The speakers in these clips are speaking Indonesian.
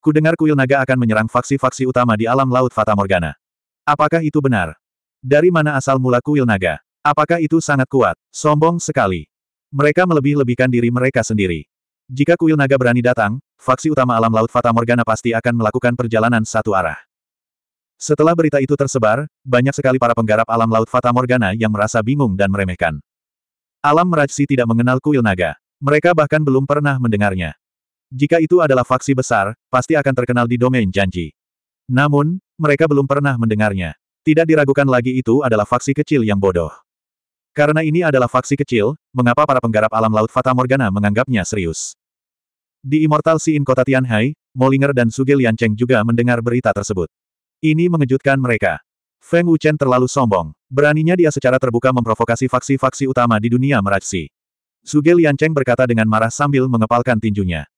Kudengar kuil naga akan menyerang faksi-faksi utama di alam laut Fata Morgana. Apakah itu benar? Dari mana asal mula kuil naga? Apakah itu sangat kuat? Sombong sekali. Mereka melebih-lebihkan diri mereka sendiri. Jika kuil naga berani datang, faksi utama alam laut Fata Morgana pasti akan melakukan perjalanan satu arah. Setelah berita itu tersebar, banyak sekali para penggarap alam laut Fata Morgana yang merasa bingung dan meremehkan. Alam Merajsi tidak mengenal kuil naga. Mereka bahkan belum pernah mendengarnya. Jika itu adalah faksi besar, pasti akan terkenal di domain janji. Namun, mereka belum pernah mendengarnya. Tidak diragukan lagi itu adalah faksi kecil yang bodoh. Karena ini adalah faksi kecil, mengapa para penggarap alam laut Fata Morgana menganggapnya serius? Di Immortal Sea Kota Tianhai, Molinger dan Suge Liancheng juga mendengar berita tersebut. Ini mengejutkan mereka. Feng Wuchen terlalu sombong. Beraninya dia secara terbuka memprovokasi faksi-faksi utama di dunia meraksi. Suge Liancheng berkata dengan marah sambil mengepalkan tinjunya.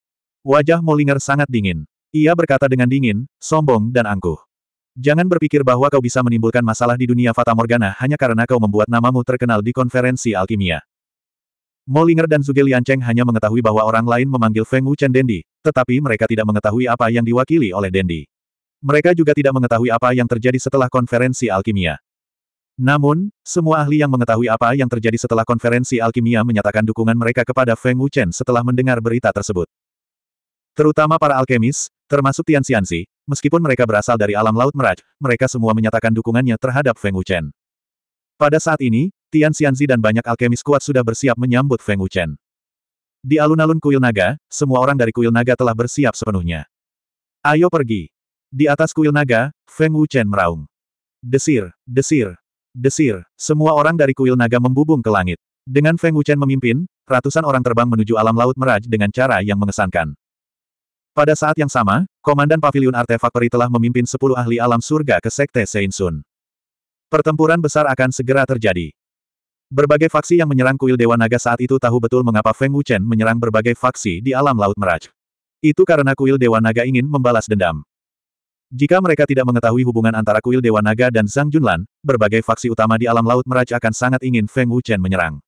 Wajah Molinger sangat dingin. Ia berkata dengan dingin, sombong dan angkuh. Jangan berpikir bahwa kau bisa menimbulkan masalah di dunia Fata Morgana hanya karena kau membuat namamu terkenal di konferensi alkimia. Molinger dan Zuge Liancheng hanya mengetahui bahwa orang lain memanggil Feng Wuchen Dendi, tetapi mereka tidak mengetahui apa yang diwakili oleh Dendi. Mereka juga tidak mengetahui apa yang terjadi setelah konferensi alkimia. Namun, semua ahli yang mengetahui apa yang terjadi setelah konferensi alkimia menyatakan dukungan mereka kepada Feng Wuchen setelah mendengar berita tersebut. Terutama para alkemis, termasuk Tian Xianxi, meskipun mereka berasal dari alam laut meraj, mereka semua menyatakan dukungannya terhadap Feng Wuchen. Pada saat ini, Tian Xianxi dan banyak alkemis kuat sudah bersiap menyambut Feng Wuchen. Di alun-alun kuil naga, semua orang dari kuil naga telah bersiap sepenuhnya. Ayo pergi. Di atas kuil naga, Feng Wuchen meraung. Desir, desir, desir, semua orang dari kuil naga membubung ke langit. Dengan Feng Wuchen memimpin, ratusan orang terbang menuju alam laut meraj dengan cara yang mengesankan. Pada saat yang sama, Komandan Paviliun Artefak Peri telah memimpin sepuluh ahli alam surga ke Sekte Seinsun. Pertempuran besar akan segera terjadi. Berbagai faksi yang menyerang kuil Dewa Naga saat itu tahu betul mengapa Feng Wuchen menyerang berbagai faksi di alam Laut Meraj. Itu karena kuil Dewa Naga ingin membalas dendam. Jika mereka tidak mengetahui hubungan antara kuil Dewa Naga dan Zhang Junlan, berbagai faksi utama di alam Laut Meraj akan sangat ingin Feng Wuchen menyerang.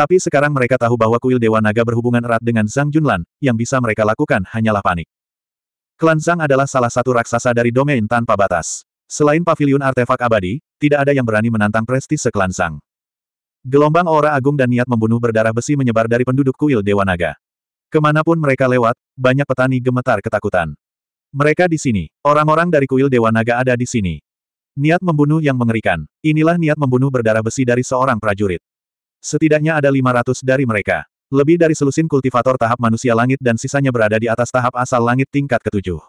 Tapi sekarang mereka tahu bahwa kuil Dewa Naga berhubungan erat dengan Zhang Junlan, yang bisa mereka lakukan hanyalah panik. Klan Zhang adalah salah satu raksasa dari domain tanpa batas. Selain pavilion artefak abadi, tidak ada yang berani menantang prestis seklan Zhang. Gelombang aura agung dan niat membunuh berdarah besi menyebar dari penduduk kuil Dewa Naga. Kemanapun mereka lewat, banyak petani gemetar ketakutan. Mereka di sini. Orang-orang dari kuil Dewa Naga ada di sini. Niat membunuh yang mengerikan. Inilah niat membunuh berdarah besi dari seorang prajurit. Setidaknya ada 500 dari mereka. Lebih dari selusin kultivator tahap manusia langit dan sisanya berada di atas tahap asal langit tingkat ketujuh.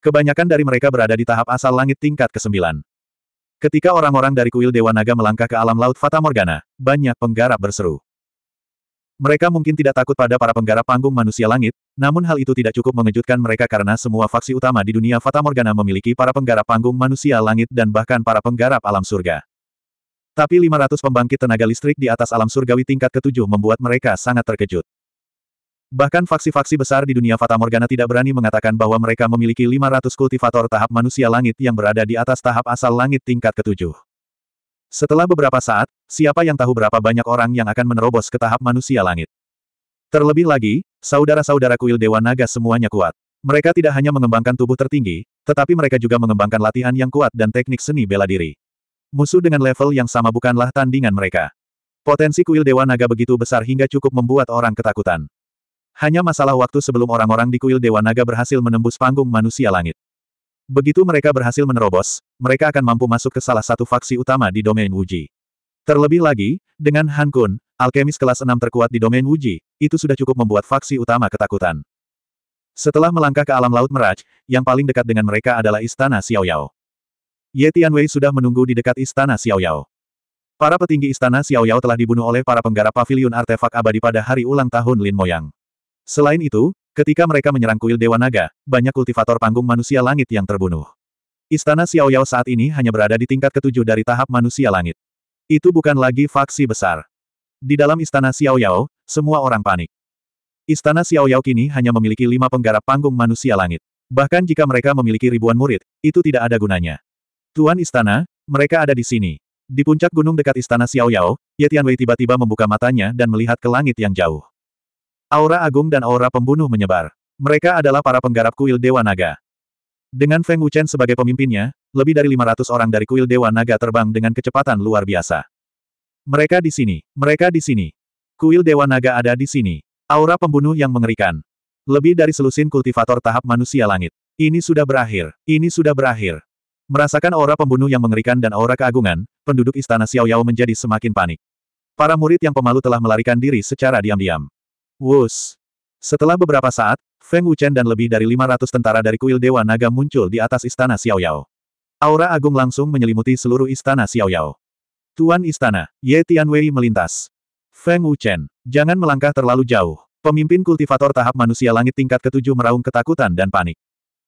Kebanyakan dari mereka berada di tahap asal langit tingkat kesembilan. Ketika orang-orang dari kuil Dewa Naga melangkah ke alam laut Fata Morgana, banyak penggarap berseru. Mereka mungkin tidak takut pada para penggarap panggung manusia langit, namun hal itu tidak cukup mengejutkan mereka karena semua faksi utama di dunia Fata Morgana memiliki para penggarap panggung manusia langit dan bahkan para penggarap alam surga. Tapi 500 pembangkit tenaga listrik di atas alam surgawi tingkat ketujuh membuat mereka sangat terkejut. Bahkan faksi-faksi besar di dunia Fata Morgana tidak berani mengatakan bahwa mereka memiliki 500 kultivator tahap manusia langit yang berada di atas tahap asal langit tingkat ketujuh. Setelah beberapa saat, siapa yang tahu berapa banyak orang yang akan menerobos ke tahap manusia langit. Terlebih lagi, saudara-saudara kuil Dewa Naga semuanya kuat. Mereka tidak hanya mengembangkan tubuh tertinggi, tetapi mereka juga mengembangkan latihan yang kuat dan teknik seni bela diri. Musuh dengan level yang sama bukanlah tandingan mereka. Potensi kuil Dewa Naga begitu besar hingga cukup membuat orang ketakutan. Hanya masalah waktu sebelum orang-orang di kuil Dewa Naga berhasil menembus panggung manusia langit. Begitu mereka berhasil menerobos, mereka akan mampu masuk ke salah satu faksi utama di domain Wuji. Terlebih lagi, dengan Han Kun, alkemis kelas 6 terkuat di domain Wuji, itu sudah cukup membuat faksi utama ketakutan. Setelah melangkah ke alam laut Meraj, yang paling dekat dengan mereka adalah Istana Xiaoyao. Ye Tianwei sudah menunggu di dekat istana Xiaoyao. Para petinggi istana Xiaoyao telah dibunuh oleh para penggarap pavilion artefak abadi pada hari ulang tahun Lin Moyang. Selain itu, ketika mereka menyerang kuil Dewa Naga, banyak kultivator panggung manusia langit yang terbunuh. Istana Xiaoyao saat ini hanya berada di tingkat ketujuh dari tahap manusia langit. Itu bukan lagi faksi besar. Di dalam istana Xiaoyao, semua orang panik. Istana Xiaoyao kini hanya memiliki lima penggarap panggung manusia langit. Bahkan jika mereka memiliki ribuan murid, itu tidak ada gunanya. Tuan Istana, mereka ada di sini. Di puncak gunung dekat Istana Xiaoyao, Ye Tianwei tiba-tiba membuka matanya dan melihat ke langit yang jauh. Aura agung dan aura pembunuh menyebar. Mereka adalah para penggarap kuil Dewa Naga. Dengan Feng Wuchen sebagai pemimpinnya, lebih dari 500 orang dari kuil Dewa Naga terbang dengan kecepatan luar biasa. Mereka di sini, mereka di sini. Kuil Dewa Naga ada di sini. Aura pembunuh yang mengerikan. Lebih dari selusin kultivator tahap manusia langit. Ini sudah berakhir, ini sudah berakhir. Merasakan aura pembunuh yang mengerikan dan aura keagungan, penduduk istana Xiao Yao menjadi semakin panik. Para murid yang pemalu telah melarikan diri secara diam-diam. Wus! Setelah beberapa saat, Feng Wuchen dan lebih dari 500 tentara dari kuil Dewa Naga muncul di atas istana Xiao Yao. Aura agung langsung menyelimuti seluruh istana Xiao Yao. Tuan istana, Ye Tianwei melintas. Feng Wuchen, jangan melangkah terlalu jauh. Pemimpin kultivator tahap manusia langit tingkat ketujuh meraung ketakutan dan panik.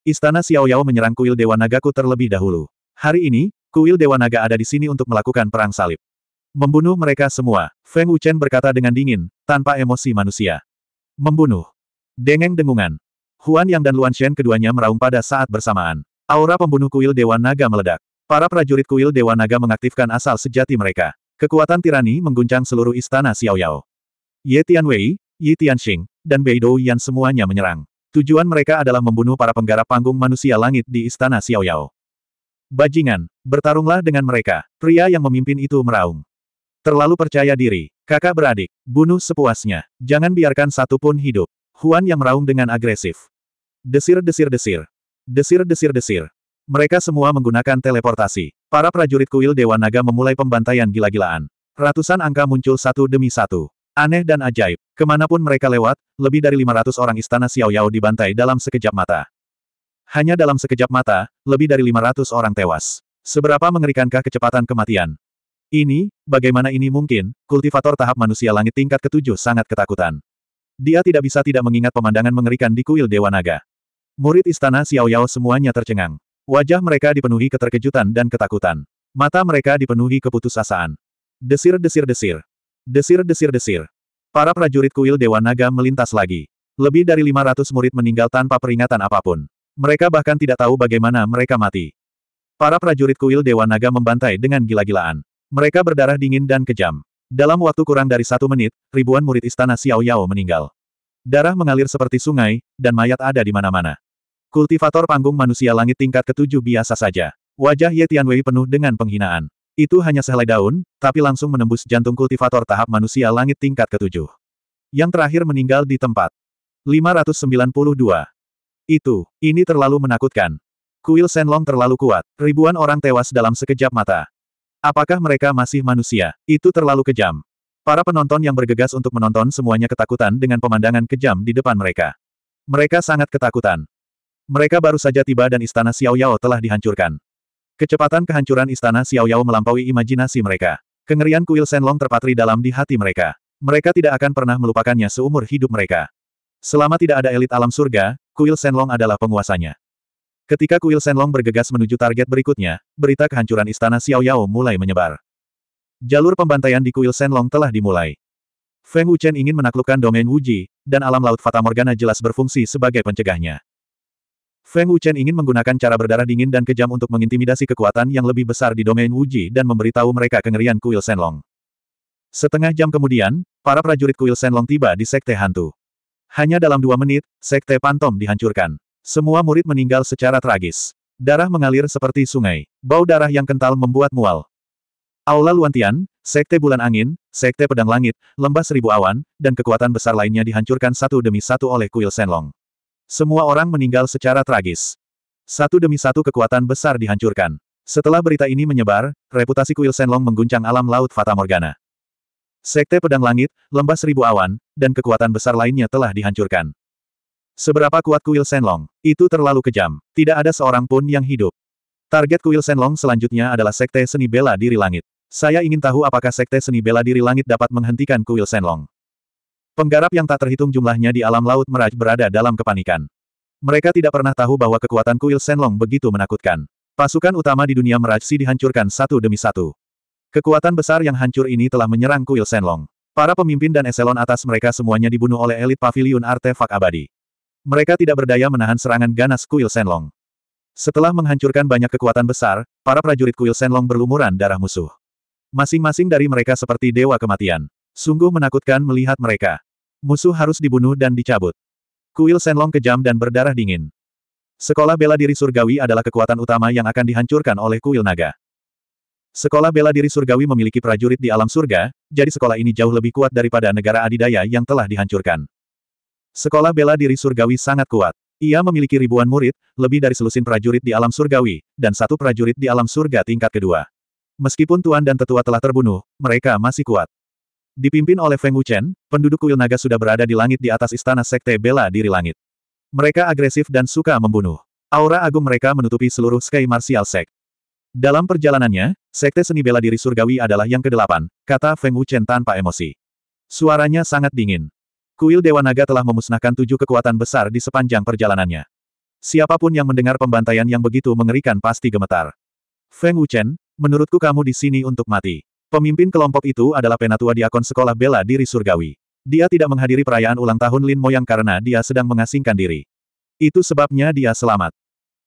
Istana Xiaoyao menyerang kuil Dewa Nagaku terlebih dahulu. Hari ini, kuil Dewa Naga ada di sini untuk melakukan perang salib. Membunuh mereka semua, Feng Wuchen berkata dengan dingin, tanpa emosi manusia. Membunuh. Dengeng dengungan. Huan Yang dan Luan Shen keduanya meraung pada saat bersamaan. Aura pembunuh kuil Dewa Naga meledak. Para prajurit kuil Dewa Naga mengaktifkan asal sejati mereka. Kekuatan tirani mengguncang seluruh istana Xiaoyao. Ye Tianwei, Yi Tianxing, dan Beidou Yan semuanya menyerang. Tujuan mereka adalah membunuh para penggarap panggung manusia langit di Istana Xiaoyao. Bajingan, bertarunglah dengan mereka, pria yang memimpin itu meraung. Terlalu percaya diri, kakak beradik, bunuh sepuasnya, jangan biarkan satu pun hidup. Huan yang meraung dengan agresif. Desir-desir-desir. Desir-desir-desir. Mereka semua menggunakan teleportasi. Para prajurit kuil Dewa Naga memulai pembantaian gila-gilaan. Ratusan angka muncul satu demi satu. Aneh dan ajaib. Kemanapun mereka lewat, lebih dari 500 orang istana Xiao Yao dibantai dalam sekejap mata. Hanya dalam sekejap mata, lebih dari 500 orang tewas. Seberapa mengerikankah kecepatan kematian? Ini, bagaimana ini mungkin, kultivator tahap manusia langit tingkat ketujuh sangat ketakutan. Dia tidak bisa tidak mengingat pemandangan mengerikan di kuil Dewa Naga. Murid istana Xiao Yao semuanya tercengang. Wajah mereka dipenuhi keterkejutan dan ketakutan. Mata mereka dipenuhi keputusasaan. Desir-desir-desir. Desir-desir-desir. Para prajurit kuil Dewa Naga melintas lagi. Lebih dari 500 murid meninggal tanpa peringatan apapun. Mereka bahkan tidak tahu bagaimana mereka mati. Para prajurit kuil Dewa Naga membantai dengan gila-gilaan. Mereka berdarah dingin dan kejam. Dalam waktu kurang dari satu menit, ribuan murid istana Xiao Yao meninggal. Darah mengalir seperti sungai, dan mayat ada di mana-mana. Kultivator panggung manusia langit tingkat ketujuh biasa saja. Wajah Ye Tianwei penuh dengan penghinaan. Itu hanya sehelai daun, tapi langsung menembus jantung kultivator tahap manusia langit tingkat ketujuh. Yang terakhir meninggal di tempat. 592. Itu, ini terlalu menakutkan. Kuil Senlong terlalu kuat, ribuan orang tewas dalam sekejap mata. Apakah mereka masih manusia? Itu terlalu kejam. Para penonton yang bergegas untuk menonton semuanya ketakutan dengan pemandangan kejam di depan mereka. Mereka sangat ketakutan. Mereka baru saja tiba dan istana Xiao Yao telah dihancurkan. Kecepatan kehancuran istana Xiao Yao melampaui imajinasi mereka. Kengerian kuil Senlong terpatri dalam di hati mereka. Mereka tidak akan pernah melupakannya seumur hidup mereka. Selama tidak ada elit alam surga, kuil Senlong adalah penguasanya. Ketika kuil Senlong bergegas menuju target berikutnya, berita kehancuran istana Xiao Yao mulai menyebar. Jalur pembantaian di kuil Senlong telah dimulai. Feng Wuchen ingin menaklukkan domain Wuji, dan alam laut Fata Morgana jelas berfungsi sebagai pencegahnya. Feng Wuchen ingin menggunakan cara berdarah dingin dan kejam untuk mengintimidasi kekuatan yang lebih besar di domain Wuji dan memberitahu mereka kengerian kuil Senlong. Setengah jam kemudian, para prajurit kuil Senlong tiba di Sekte Hantu. Hanya dalam dua menit, Sekte Pantom dihancurkan. Semua murid meninggal secara tragis. Darah mengalir seperti sungai. Bau darah yang kental membuat mual. Aula Luantian, Sekte Bulan Angin, Sekte Pedang Langit, Lembah Seribu Awan, dan kekuatan besar lainnya dihancurkan satu demi satu oleh kuil Senlong. Semua orang meninggal secara tragis. Satu demi satu kekuatan besar dihancurkan. Setelah berita ini menyebar, reputasi kuil Senlong mengguncang alam laut Fata Morgana. Sekte Pedang Langit, Lembah Seribu Awan, dan kekuatan besar lainnya telah dihancurkan. Seberapa kuat kuil Senlong? Itu terlalu kejam. Tidak ada seorang pun yang hidup. Target kuil Senlong selanjutnya adalah Sekte Seni Bela Diri Langit. Saya ingin tahu apakah Sekte Seni Bela Diri Langit dapat menghentikan kuil Senlong. Penggarap yang tak terhitung jumlahnya di alam laut Meraj berada dalam kepanikan. Mereka tidak pernah tahu bahwa kekuatan kuil Senlong begitu menakutkan. Pasukan utama di dunia Meraj Si dihancurkan satu demi satu. Kekuatan besar yang hancur ini telah menyerang kuil Senlong. Para pemimpin dan eselon atas mereka semuanya dibunuh oleh elit pavilion artefak abadi. Mereka tidak berdaya menahan serangan ganas kuil Senlong. Setelah menghancurkan banyak kekuatan besar, para prajurit kuil Senlong berlumuran darah musuh. Masing-masing dari mereka seperti dewa kematian. Sungguh menakutkan melihat mereka. Musuh harus dibunuh dan dicabut. Kuil Senlong kejam dan berdarah dingin. Sekolah bela diri surgawi adalah kekuatan utama yang akan dihancurkan oleh kuil naga. Sekolah bela diri surgawi memiliki prajurit di alam surga, jadi sekolah ini jauh lebih kuat daripada negara adidaya yang telah dihancurkan. Sekolah bela diri surgawi sangat kuat. Ia memiliki ribuan murid, lebih dari selusin prajurit di alam surgawi, dan satu prajurit di alam surga tingkat kedua. Meskipun tuan dan tetua telah terbunuh, mereka masih kuat. Dipimpin oleh Feng Wuchen, penduduk kuil naga sudah berada di langit di atas istana sekte bela diri langit. Mereka agresif dan suka membunuh. Aura agung mereka menutupi seluruh Sky Martial Sect. Dalam perjalanannya, sekte seni bela diri surgawi adalah yang kedelapan, kata Feng Wuchen tanpa emosi. Suaranya sangat dingin. Kuil Dewa Naga telah memusnahkan tujuh kekuatan besar di sepanjang perjalanannya. Siapapun yang mendengar pembantaian yang begitu mengerikan pasti gemetar. Feng Wuchen, menurutku kamu di sini untuk mati. Pemimpin kelompok itu adalah penatua diakon sekolah bela diri surgawi. Dia tidak menghadiri perayaan ulang tahun Lin Moyang karena dia sedang mengasingkan diri. Itu sebabnya dia selamat.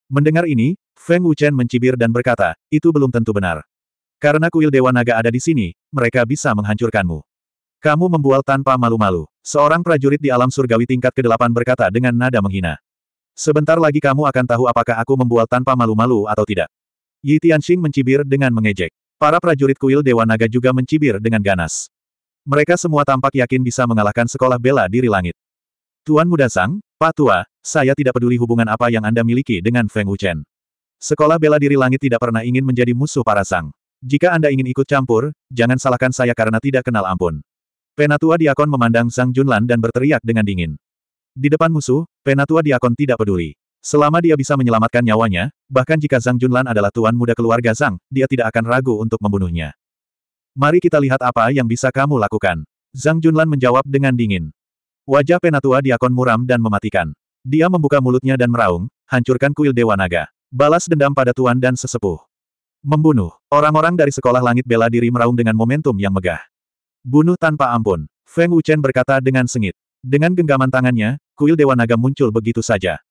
Mendengar ini, Feng Wuchen mencibir dan berkata, itu belum tentu benar. Karena kuil Dewa Naga ada di sini, mereka bisa menghancurkanmu. Kamu membual tanpa malu-malu. Seorang prajurit di alam surgawi tingkat ke-8 berkata dengan nada menghina. Sebentar lagi kamu akan tahu apakah aku membual tanpa malu-malu atau tidak. Yi Tianxing mencibir dengan mengejek. Para prajurit kuil Dewa Naga juga mencibir dengan ganas. Mereka semua tampak yakin bisa mengalahkan sekolah bela diri langit. Tuan Muda Sang, Pak tua, saya tidak peduli hubungan apa yang Anda miliki dengan Feng Wuchen. Sekolah bela diri langit tidak pernah ingin menjadi musuh para sang. Jika Anda ingin ikut campur, jangan salahkan saya karena tidak kenal ampun. Penatua Diakon memandang Sang Junlan dan berteriak dengan dingin. Di depan musuh, Penatua Diakon tidak peduli. Selama dia bisa menyelamatkan nyawanya, bahkan jika Zhang Junlan adalah tuan muda keluarga Zhang, dia tidak akan ragu untuk membunuhnya. Mari kita lihat apa yang bisa kamu lakukan. Zhang Junlan menjawab dengan dingin. Wajah penatua diakon muram dan mematikan. Dia membuka mulutnya dan meraung, hancurkan kuil Dewa Naga. Balas dendam pada tuan dan sesepuh. Membunuh. Orang-orang dari sekolah langit bela diri meraung dengan momentum yang megah. Bunuh tanpa ampun. Feng Wuchen berkata dengan sengit. Dengan genggaman tangannya, kuil Dewa Naga muncul begitu saja.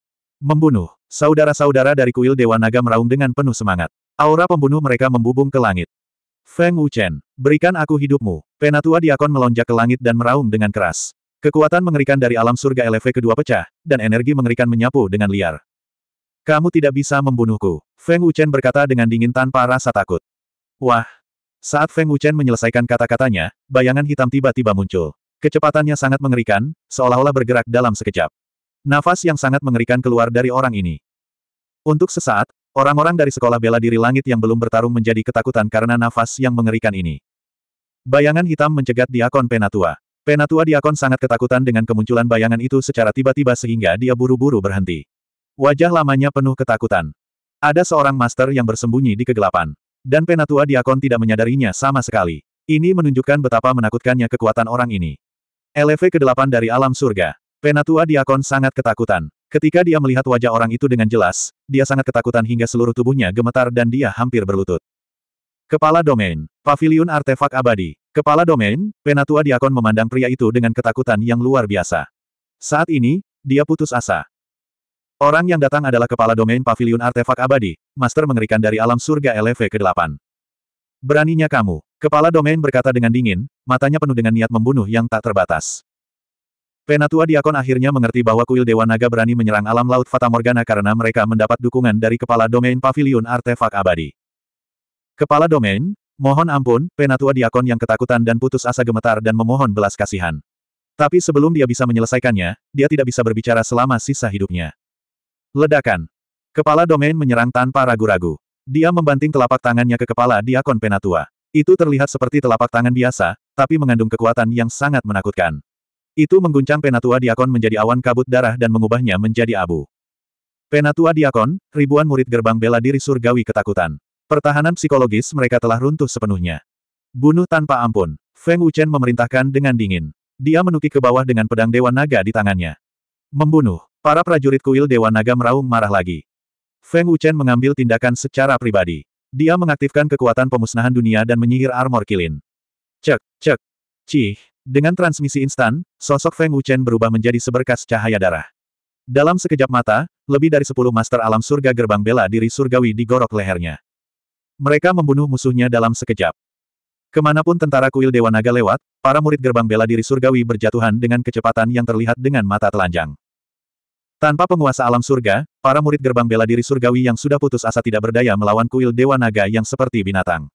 Membunuh. Saudara-saudara dari kuil Dewa Naga meraung dengan penuh semangat. Aura pembunuh mereka membubung ke langit. Feng Wuchen, berikan aku hidupmu. Penatua Diakon melonjak ke langit dan meraung dengan keras. Kekuatan mengerikan dari alam surga LV kedua pecah, dan energi mengerikan menyapu dengan liar. Kamu tidak bisa membunuhku. Feng Wuchen berkata dengan dingin tanpa rasa takut. Wah! Saat Feng Wuchen menyelesaikan kata-katanya, bayangan hitam tiba-tiba muncul. Kecepatannya sangat mengerikan, seolah-olah bergerak dalam sekejap. Nafas yang sangat mengerikan keluar dari orang ini. Untuk sesaat, orang-orang dari sekolah bela diri langit yang belum bertarung menjadi ketakutan karena nafas yang mengerikan ini. Bayangan hitam mencegat diakon Penatua. Penatua diakon sangat ketakutan dengan kemunculan bayangan itu secara tiba-tiba sehingga dia buru-buru berhenti. Wajah lamanya penuh ketakutan. Ada seorang master yang bersembunyi di kegelapan. Dan Penatua diakon tidak menyadarinya sama sekali. Ini menunjukkan betapa menakutkannya kekuatan orang ini. LV ke-8 dari alam surga. Penatua Diakon sangat ketakutan. Ketika dia melihat wajah orang itu dengan jelas, dia sangat ketakutan hingga seluruh tubuhnya gemetar dan dia hampir berlutut. Kepala Domain. Pavilion Artefak Abadi. Kepala Domain, Penatua Diakon memandang pria itu dengan ketakutan yang luar biasa. Saat ini, dia putus asa. Orang yang datang adalah Kepala Domain Pavilion Artefak Abadi, Master mengerikan dari alam surga LV ke-8. Beraninya kamu, Kepala Domain berkata dengan dingin, matanya penuh dengan niat membunuh yang tak terbatas. Penatua Diakon akhirnya mengerti bahwa kuil Dewa Naga berani menyerang alam laut Fatamorgana karena mereka mendapat dukungan dari Kepala Domain Pavilion Artefak Abadi. Kepala Domain, mohon ampun, Penatua Diakon yang ketakutan dan putus asa gemetar dan memohon belas kasihan. Tapi sebelum dia bisa menyelesaikannya, dia tidak bisa berbicara selama sisa hidupnya. Ledakan. Kepala Domain menyerang tanpa ragu-ragu. Dia membanting telapak tangannya ke kepala Diakon Penatua. Itu terlihat seperti telapak tangan biasa, tapi mengandung kekuatan yang sangat menakutkan. Itu mengguncang Penatua Diakon menjadi awan kabut darah dan mengubahnya menjadi abu. Penatua Diakon, ribuan murid gerbang bela diri surgawi ketakutan. Pertahanan psikologis mereka telah runtuh sepenuhnya. Bunuh tanpa ampun. Feng Wuchen memerintahkan dengan dingin. Dia menukik ke bawah dengan pedang Dewa Naga di tangannya. Membunuh. Para prajurit kuil Dewa Naga meraung marah lagi. Feng Wuchen mengambil tindakan secara pribadi. Dia mengaktifkan kekuatan pemusnahan dunia dan menyihir armor kilin. Cek, cek, cih. Dengan transmisi instan, sosok Feng Wuchen berubah menjadi seberkas cahaya darah. Dalam sekejap mata, lebih dari sepuluh master alam surga gerbang bela diri surgawi digorok lehernya. Mereka membunuh musuhnya dalam sekejap. Kemanapun tentara kuil Dewa Naga lewat, para murid gerbang bela diri surgawi berjatuhan dengan kecepatan yang terlihat dengan mata telanjang. Tanpa penguasa alam surga, para murid gerbang bela diri surgawi yang sudah putus asa tidak berdaya melawan kuil Dewa Naga yang seperti binatang.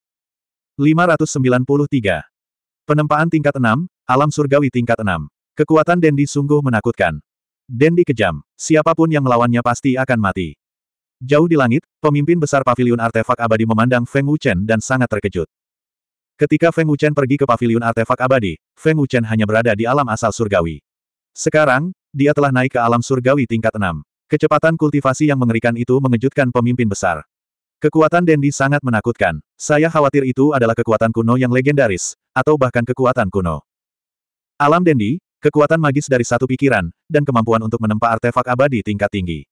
593. Penempaan tingkat 6, Alam surgawi tingkat 6. Kekuatan Dendi sungguh menakutkan. Dendi kejam. Siapapun yang melawannya pasti akan mati. Jauh di langit, pemimpin besar pavilion artefak abadi memandang Feng Wuchen dan sangat terkejut. Ketika Feng Wuchen pergi ke pavilion artefak abadi, Feng Wuchen hanya berada di alam asal surgawi. Sekarang, dia telah naik ke alam surgawi tingkat 6. Kecepatan kultivasi yang mengerikan itu mengejutkan pemimpin besar. Kekuatan Dendi sangat menakutkan. Saya khawatir itu adalah kekuatan kuno yang legendaris, atau bahkan kekuatan kuno. Alam Dendi, kekuatan magis dari satu pikiran, dan kemampuan untuk menempa artefak abadi tingkat tinggi.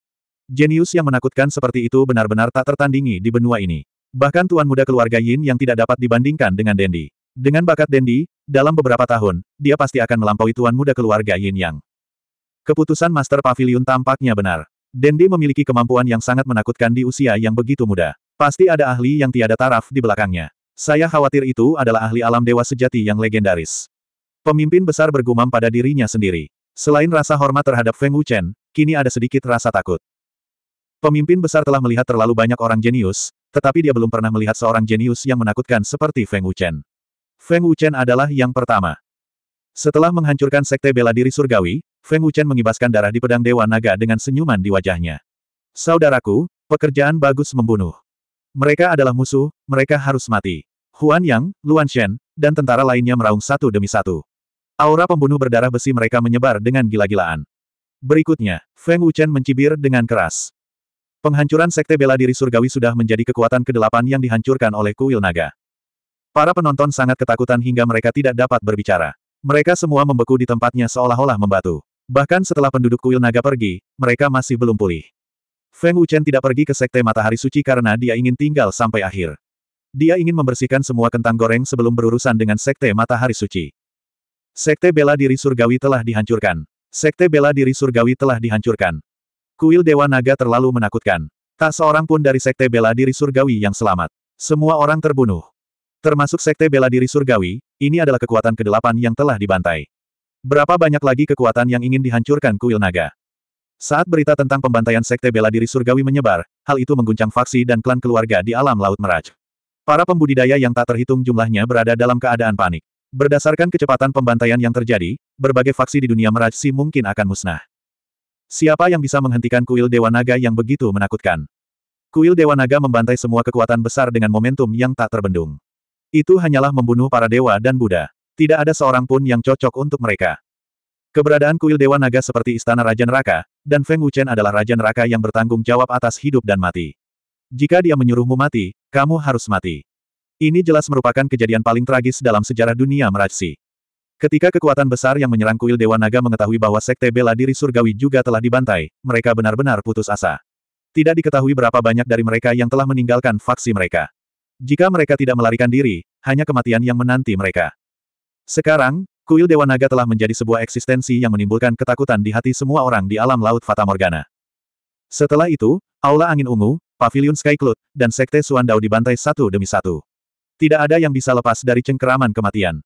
Jenius yang menakutkan seperti itu benar-benar tak tertandingi di benua ini. Bahkan tuan muda keluarga Yin yang tidak dapat dibandingkan dengan Dendi. Dengan bakat Dendi, dalam beberapa tahun, dia pasti akan melampaui tuan muda keluarga Yin Yang. Keputusan Master Pavilion tampaknya benar. Dendi memiliki kemampuan yang sangat menakutkan di usia yang begitu muda. Pasti ada ahli yang tiada taraf di belakangnya. Saya khawatir itu adalah ahli alam dewa sejati yang legendaris. Pemimpin besar bergumam pada dirinya sendiri. Selain rasa hormat terhadap Feng Wuchen, kini ada sedikit rasa takut. Pemimpin besar telah melihat terlalu banyak orang jenius, tetapi dia belum pernah melihat seorang jenius yang menakutkan seperti Feng Wuchen. Feng Wuchen adalah yang pertama. Setelah menghancurkan sekte bela diri surgawi, Feng Wuchen mengibaskan darah di pedang Dewa Naga dengan senyuman di wajahnya. Saudaraku, pekerjaan bagus membunuh. Mereka adalah musuh, mereka harus mati. Huan Yang, Luan Shen, dan tentara lainnya meraung satu demi satu. Aura pembunuh berdarah besi mereka menyebar dengan gila-gilaan. Berikutnya, Feng Wuchen mencibir dengan keras. Penghancuran Sekte Bela Diri Surgawi sudah menjadi kekuatan kedelapan yang dihancurkan oleh kuil naga. Para penonton sangat ketakutan hingga mereka tidak dapat berbicara. Mereka semua membeku di tempatnya seolah-olah membatu. Bahkan setelah penduduk kuil naga pergi, mereka masih belum pulih. Feng Wuchen tidak pergi ke Sekte Matahari Suci karena dia ingin tinggal sampai akhir. Dia ingin membersihkan semua kentang goreng sebelum berurusan dengan Sekte Matahari Suci. Sekte bela diri surgawi telah dihancurkan. Sekte bela diri surgawi telah dihancurkan. Kuil Dewa Naga terlalu menakutkan. Tak seorang pun dari sekte bela diri surgawi yang selamat. Semua orang terbunuh. Termasuk sekte bela diri surgawi, ini adalah kekuatan kedelapan yang telah dibantai. Berapa banyak lagi kekuatan yang ingin dihancurkan kuil naga? Saat berita tentang pembantaian sekte bela diri surgawi menyebar, hal itu mengguncang faksi dan klan keluarga di alam Laut Meraj. Para pembudidaya yang tak terhitung jumlahnya berada dalam keadaan panik. Berdasarkan kecepatan pembantaian yang terjadi, berbagai faksi di dunia merajsi mungkin akan musnah. Siapa yang bisa menghentikan kuil Dewa Naga yang begitu menakutkan? Kuil Dewa Naga membantai semua kekuatan besar dengan momentum yang tak terbendung. Itu hanyalah membunuh para dewa dan Buddha. Tidak ada seorang pun yang cocok untuk mereka. Keberadaan kuil Dewa Naga seperti Istana Raja Neraka, dan Feng Wuchen adalah Raja Neraka yang bertanggung jawab atas hidup dan mati. Jika dia menyuruhmu mati, kamu harus mati. Ini jelas merupakan kejadian paling tragis dalam sejarah dunia Meraci. Ketika kekuatan besar yang menyerang kuil Dewa Naga mengetahui bahwa sekte bela diri surgawi juga telah dibantai, mereka benar-benar putus asa. Tidak diketahui berapa banyak dari mereka yang telah meninggalkan faksi mereka. Jika mereka tidak melarikan diri, hanya kematian yang menanti mereka. Sekarang, kuil Dewa Naga telah menjadi sebuah eksistensi yang menimbulkan ketakutan di hati semua orang di alam laut Fata Morgana. Setelah itu, Aula Angin Ungu, Pavilion Sky Cloud, dan Sekte Suandao dibantai satu demi satu. Tidak ada yang bisa lepas dari cengkeraman kematian.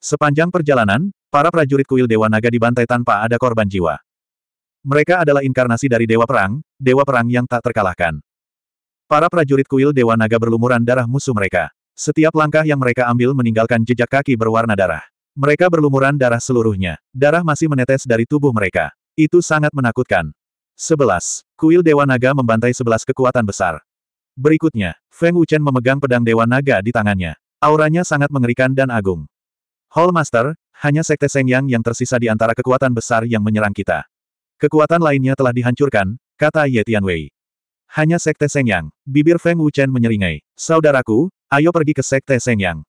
Sepanjang perjalanan, para prajurit kuil Dewa Naga dibantai tanpa ada korban jiwa. Mereka adalah inkarnasi dari Dewa Perang, Dewa Perang yang tak terkalahkan. Para prajurit kuil Dewa Naga berlumuran darah musuh mereka. Setiap langkah yang mereka ambil meninggalkan jejak kaki berwarna darah. Mereka berlumuran darah seluruhnya. Darah masih menetes dari tubuh mereka. Itu sangat menakutkan. 11. Kuil Dewa Naga membantai 11 kekuatan besar. Berikutnya, Feng Wuchen memegang pedang Dewa Naga di tangannya. Auranya sangat mengerikan dan agung. Hall Master, hanya Sekte Seng Yang yang tersisa di antara kekuatan besar yang menyerang kita. Kekuatan lainnya telah dihancurkan, kata Ye Tianwei. Hanya Sekte Seng Yang, bibir Feng Wuchen menyeringai. Saudaraku, ayo pergi ke Sekte Seng Yang.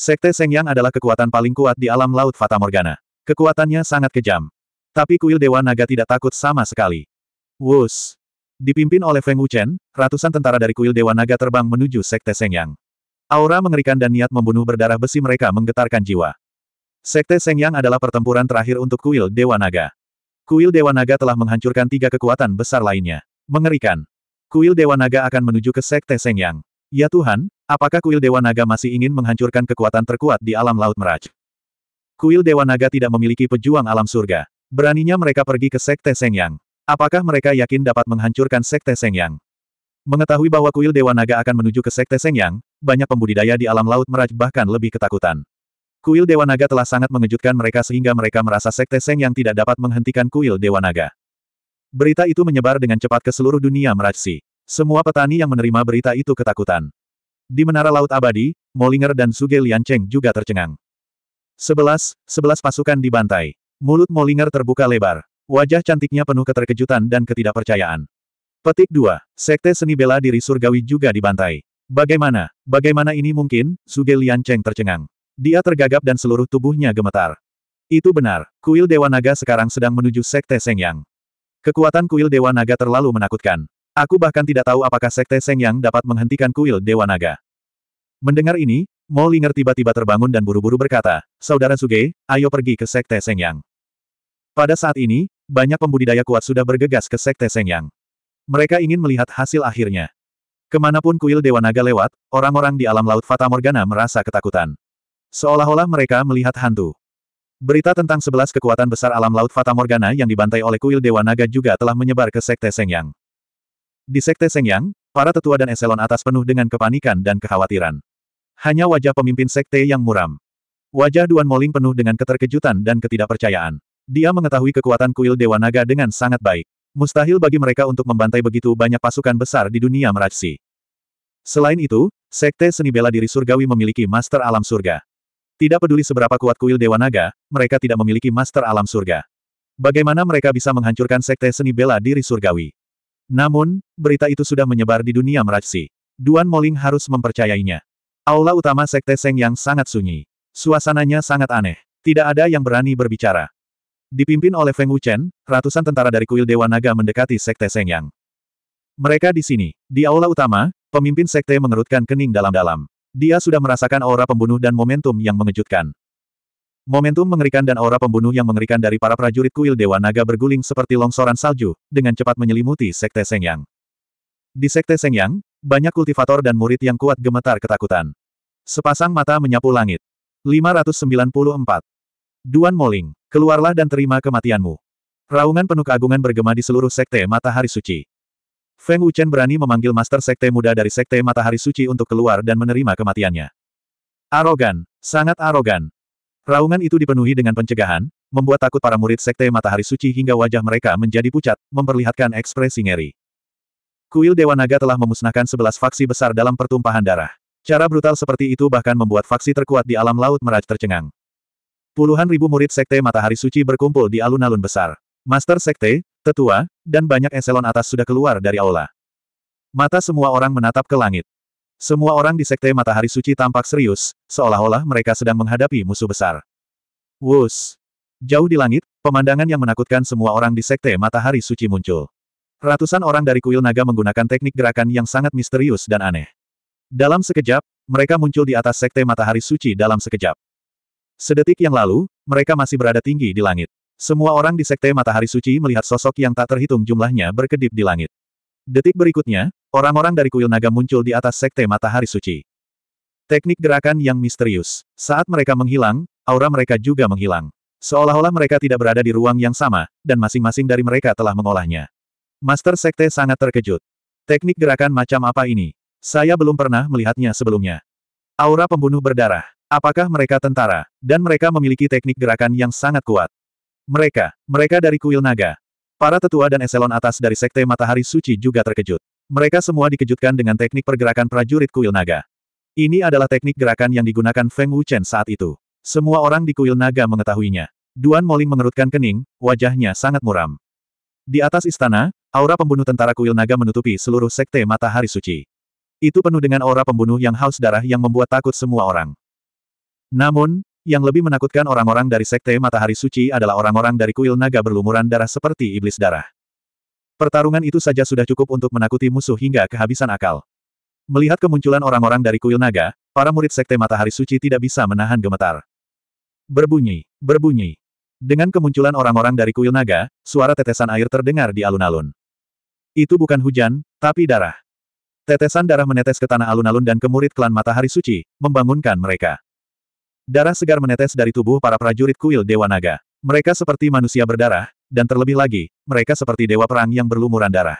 Sekte Seng Yang adalah kekuatan paling kuat di alam laut Fata Morgana. Kekuatannya sangat kejam. Tapi kuil Dewa Naga tidak takut sama sekali. Wus, Dipimpin oleh Feng Wuchen, ratusan tentara dari kuil Dewa Naga terbang menuju Sekte Sengyang. Aura mengerikan dan niat membunuh berdarah besi mereka menggetarkan jiwa. Sekte Sengyang adalah pertempuran terakhir untuk kuil Dewa Naga. Kuil Dewa Naga telah menghancurkan tiga kekuatan besar lainnya. Mengerikan. Kuil Dewa Naga akan menuju ke Sekte Sengyang. Ya Tuhan, apakah kuil Dewa Naga masih ingin menghancurkan kekuatan terkuat di alam Laut Meraj? Kuil Dewa Naga tidak memiliki pejuang alam surga. Beraninya mereka pergi ke Sekte Sengyang. Apakah mereka yakin dapat menghancurkan Sekte Sengyang? Mengetahui bahwa kuil Dewa Naga akan menuju ke Sekte Sengyang, banyak pembudidaya di alam laut meraj bahkan lebih ketakutan. Kuil Dewa Naga telah sangat mengejutkan mereka sehingga mereka merasa Sekte Sengyang tidak dapat menghentikan kuil Dewa Naga. Berita itu menyebar dengan cepat ke seluruh dunia merajsi. Semua petani yang menerima berita itu ketakutan. Di Menara Laut Abadi, Molinger dan Suge Liancheng juga tercengang. Sebelas, sebelas pasukan dibantai. Mulut Molinger terbuka lebar. Wajah cantiknya penuh keterkejutan dan ketidakpercayaan. Petik 2. Sekte seni bela diri surgawi juga dibantai. Bagaimana? Bagaimana ini mungkin? Suge Lian Cheng tercengang. Dia tergagap dan seluruh tubuhnya gemetar. Itu benar, kuil Dewa Naga sekarang sedang menuju Sekte Sengyang. Kekuatan kuil Dewa Naga terlalu menakutkan. Aku bahkan tidak tahu apakah Sekte Sengyang dapat menghentikan kuil Dewa Naga. Mendengar ini, Mo Linger tiba-tiba terbangun dan buru-buru berkata, Saudara Suge, ayo pergi ke Sekte Sengyang. Pada saat ini, banyak pembudidaya kuat sudah bergegas ke Sekte Sengyang. Mereka ingin melihat hasil akhirnya. Kemanapun kuil Dewa Naga lewat, orang-orang di alam laut Fata Morgana merasa ketakutan. Seolah-olah mereka melihat hantu. Berita tentang sebelas kekuatan besar alam laut Fata Morgana yang dibantai oleh kuil Dewa Naga juga telah menyebar ke Sekte Sengyang. Di Sekte Sengyang, para tetua dan eselon atas penuh dengan kepanikan dan kekhawatiran. Hanya wajah pemimpin Sekte yang muram. Wajah Duan Moling penuh dengan keterkejutan dan ketidakpercayaan. Dia mengetahui kekuatan kuil Dewa Naga dengan sangat baik. Mustahil bagi mereka untuk membantai begitu banyak pasukan besar di dunia meraksi. Selain itu, Sekte Seni Bela Diri Surgawi memiliki Master Alam Surga. Tidak peduli seberapa kuat kuil Dewa Naga, mereka tidak memiliki Master Alam Surga. Bagaimana mereka bisa menghancurkan Sekte Seni Bela Diri Surgawi? Namun, berita itu sudah menyebar di dunia meraksi. Duan Moling harus mempercayainya. Aula utama Sekte Seng yang sangat sunyi. Suasananya sangat aneh. Tidak ada yang berani berbicara. Dipimpin oleh Feng Wuchen, ratusan tentara dari kuil Dewa Naga mendekati Sekte Sengyang. Mereka di sini, di aula utama, pemimpin Sekte mengerutkan kening dalam-dalam. Dia sudah merasakan aura pembunuh dan momentum yang mengejutkan. Momentum mengerikan dan aura pembunuh yang mengerikan dari para prajurit kuil Dewa Naga berguling seperti longsoran salju, dengan cepat menyelimuti Sekte Sengyang. Di Sekte Sengyang, banyak kultivator dan murid yang kuat gemetar ketakutan. Sepasang mata menyapu langit. 594. Duan Moling. Keluarlah dan terima kematianmu. Raungan penuh keagungan bergema di seluruh Sekte Matahari Suci. Feng Wuchen berani memanggil Master Sekte Muda dari Sekte Matahari Suci untuk keluar dan menerima kematiannya. Arogan, sangat arogan. Raungan itu dipenuhi dengan pencegahan, membuat takut para murid Sekte Matahari Suci hingga wajah mereka menjadi pucat, memperlihatkan ekspresi ngeri. Kuil Dewa Naga telah memusnahkan sebelas faksi besar dalam pertumpahan darah. Cara brutal seperti itu bahkan membuat faksi terkuat di alam laut Meraj tercengang. Puluhan ribu murid Sekte Matahari Suci berkumpul di alun-alun besar. Master Sekte, tetua, dan banyak eselon atas sudah keluar dari aula. Mata semua orang menatap ke langit. Semua orang di Sekte Matahari Suci tampak serius, seolah-olah mereka sedang menghadapi musuh besar. Wus! Jauh di langit, pemandangan yang menakutkan semua orang di Sekte Matahari Suci muncul. Ratusan orang dari kuil naga menggunakan teknik gerakan yang sangat misterius dan aneh. Dalam sekejap, mereka muncul di atas Sekte Matahari Suci dalam sekejap. Sedetik yang lalu, mereka masih berada tinggi di langit. Semua orang di Sekte Matahari Suci melihat sosok yang tak terhitung jumlahnya berkedip di langit. Detik berikutnya, orang-orang dari kuil naga muncul di atas Sekte Matahari Suci. Teknik gerakan yang misterius. Saat mereka menghilang, aura mereka juga menghilang. Seolah-olah mereka tidak berada di ruang yang sama, dan masing-masing dari mereka telah mengolahnya. Master Sekte sangat terkejut. Teknik gerakan macam apa ini? Saya belum pernah melihatnya sebelumnya. Aura pembunuh berdarah. Apakah mereka tentara, dan mereka memiliki teknik gerakan yang sangat kuat. Mereka, mereka dari kuil naga. Para tetua dan eselon atas dari Sekte Matahari Suci juga terkejut. Mereka semua dikejutkan dengan teknik pergerakan prajurit kuil naga. Ini adalah teknik gerakan yang digunakan Feng Wuchen saat itu. Semua orang di kuil naga mengetahuinya. Duan Moling mengerutkan kening, wajahnya sangat muram. Di atas istana, aura pembunuh tentara kuil naga menutupi seluruh sekte matahari suci. Itu penuh dengan aura pembunuh yang haus darah yang membuat takut semua orang. Namun, yang lebih menakutkan orang-orang dari Sekte Matahari Suci adalah orang-orang dari kuil naga berlumuran darah seperti iblis darah. Pertarungan itu saja sudah cukup untuk menakuti musuh hingga kehabisan akal. Melihat kemunculan orang-orang dari kuil naga, para murid Sekte Matahari Suci tidak bisa menahan gemetar. Berbunyi, berbunyi. Dengan kemunculan orang-orang dari kuil naga, suara tetesan air terdengar di alun-alun. Itu bukan hujan, tapi darah. Tetesan darah menetes ke tanah alun-alun dan ke murid klan Matahari Suci, membangunkan mereka. Darah segar menetes dari tubuh para prajurit kuil Dewa Naga. Mereka seperti manusia berdarah, dan terlebih lagi, mereka seperti dewa perang yang berlumuran darah.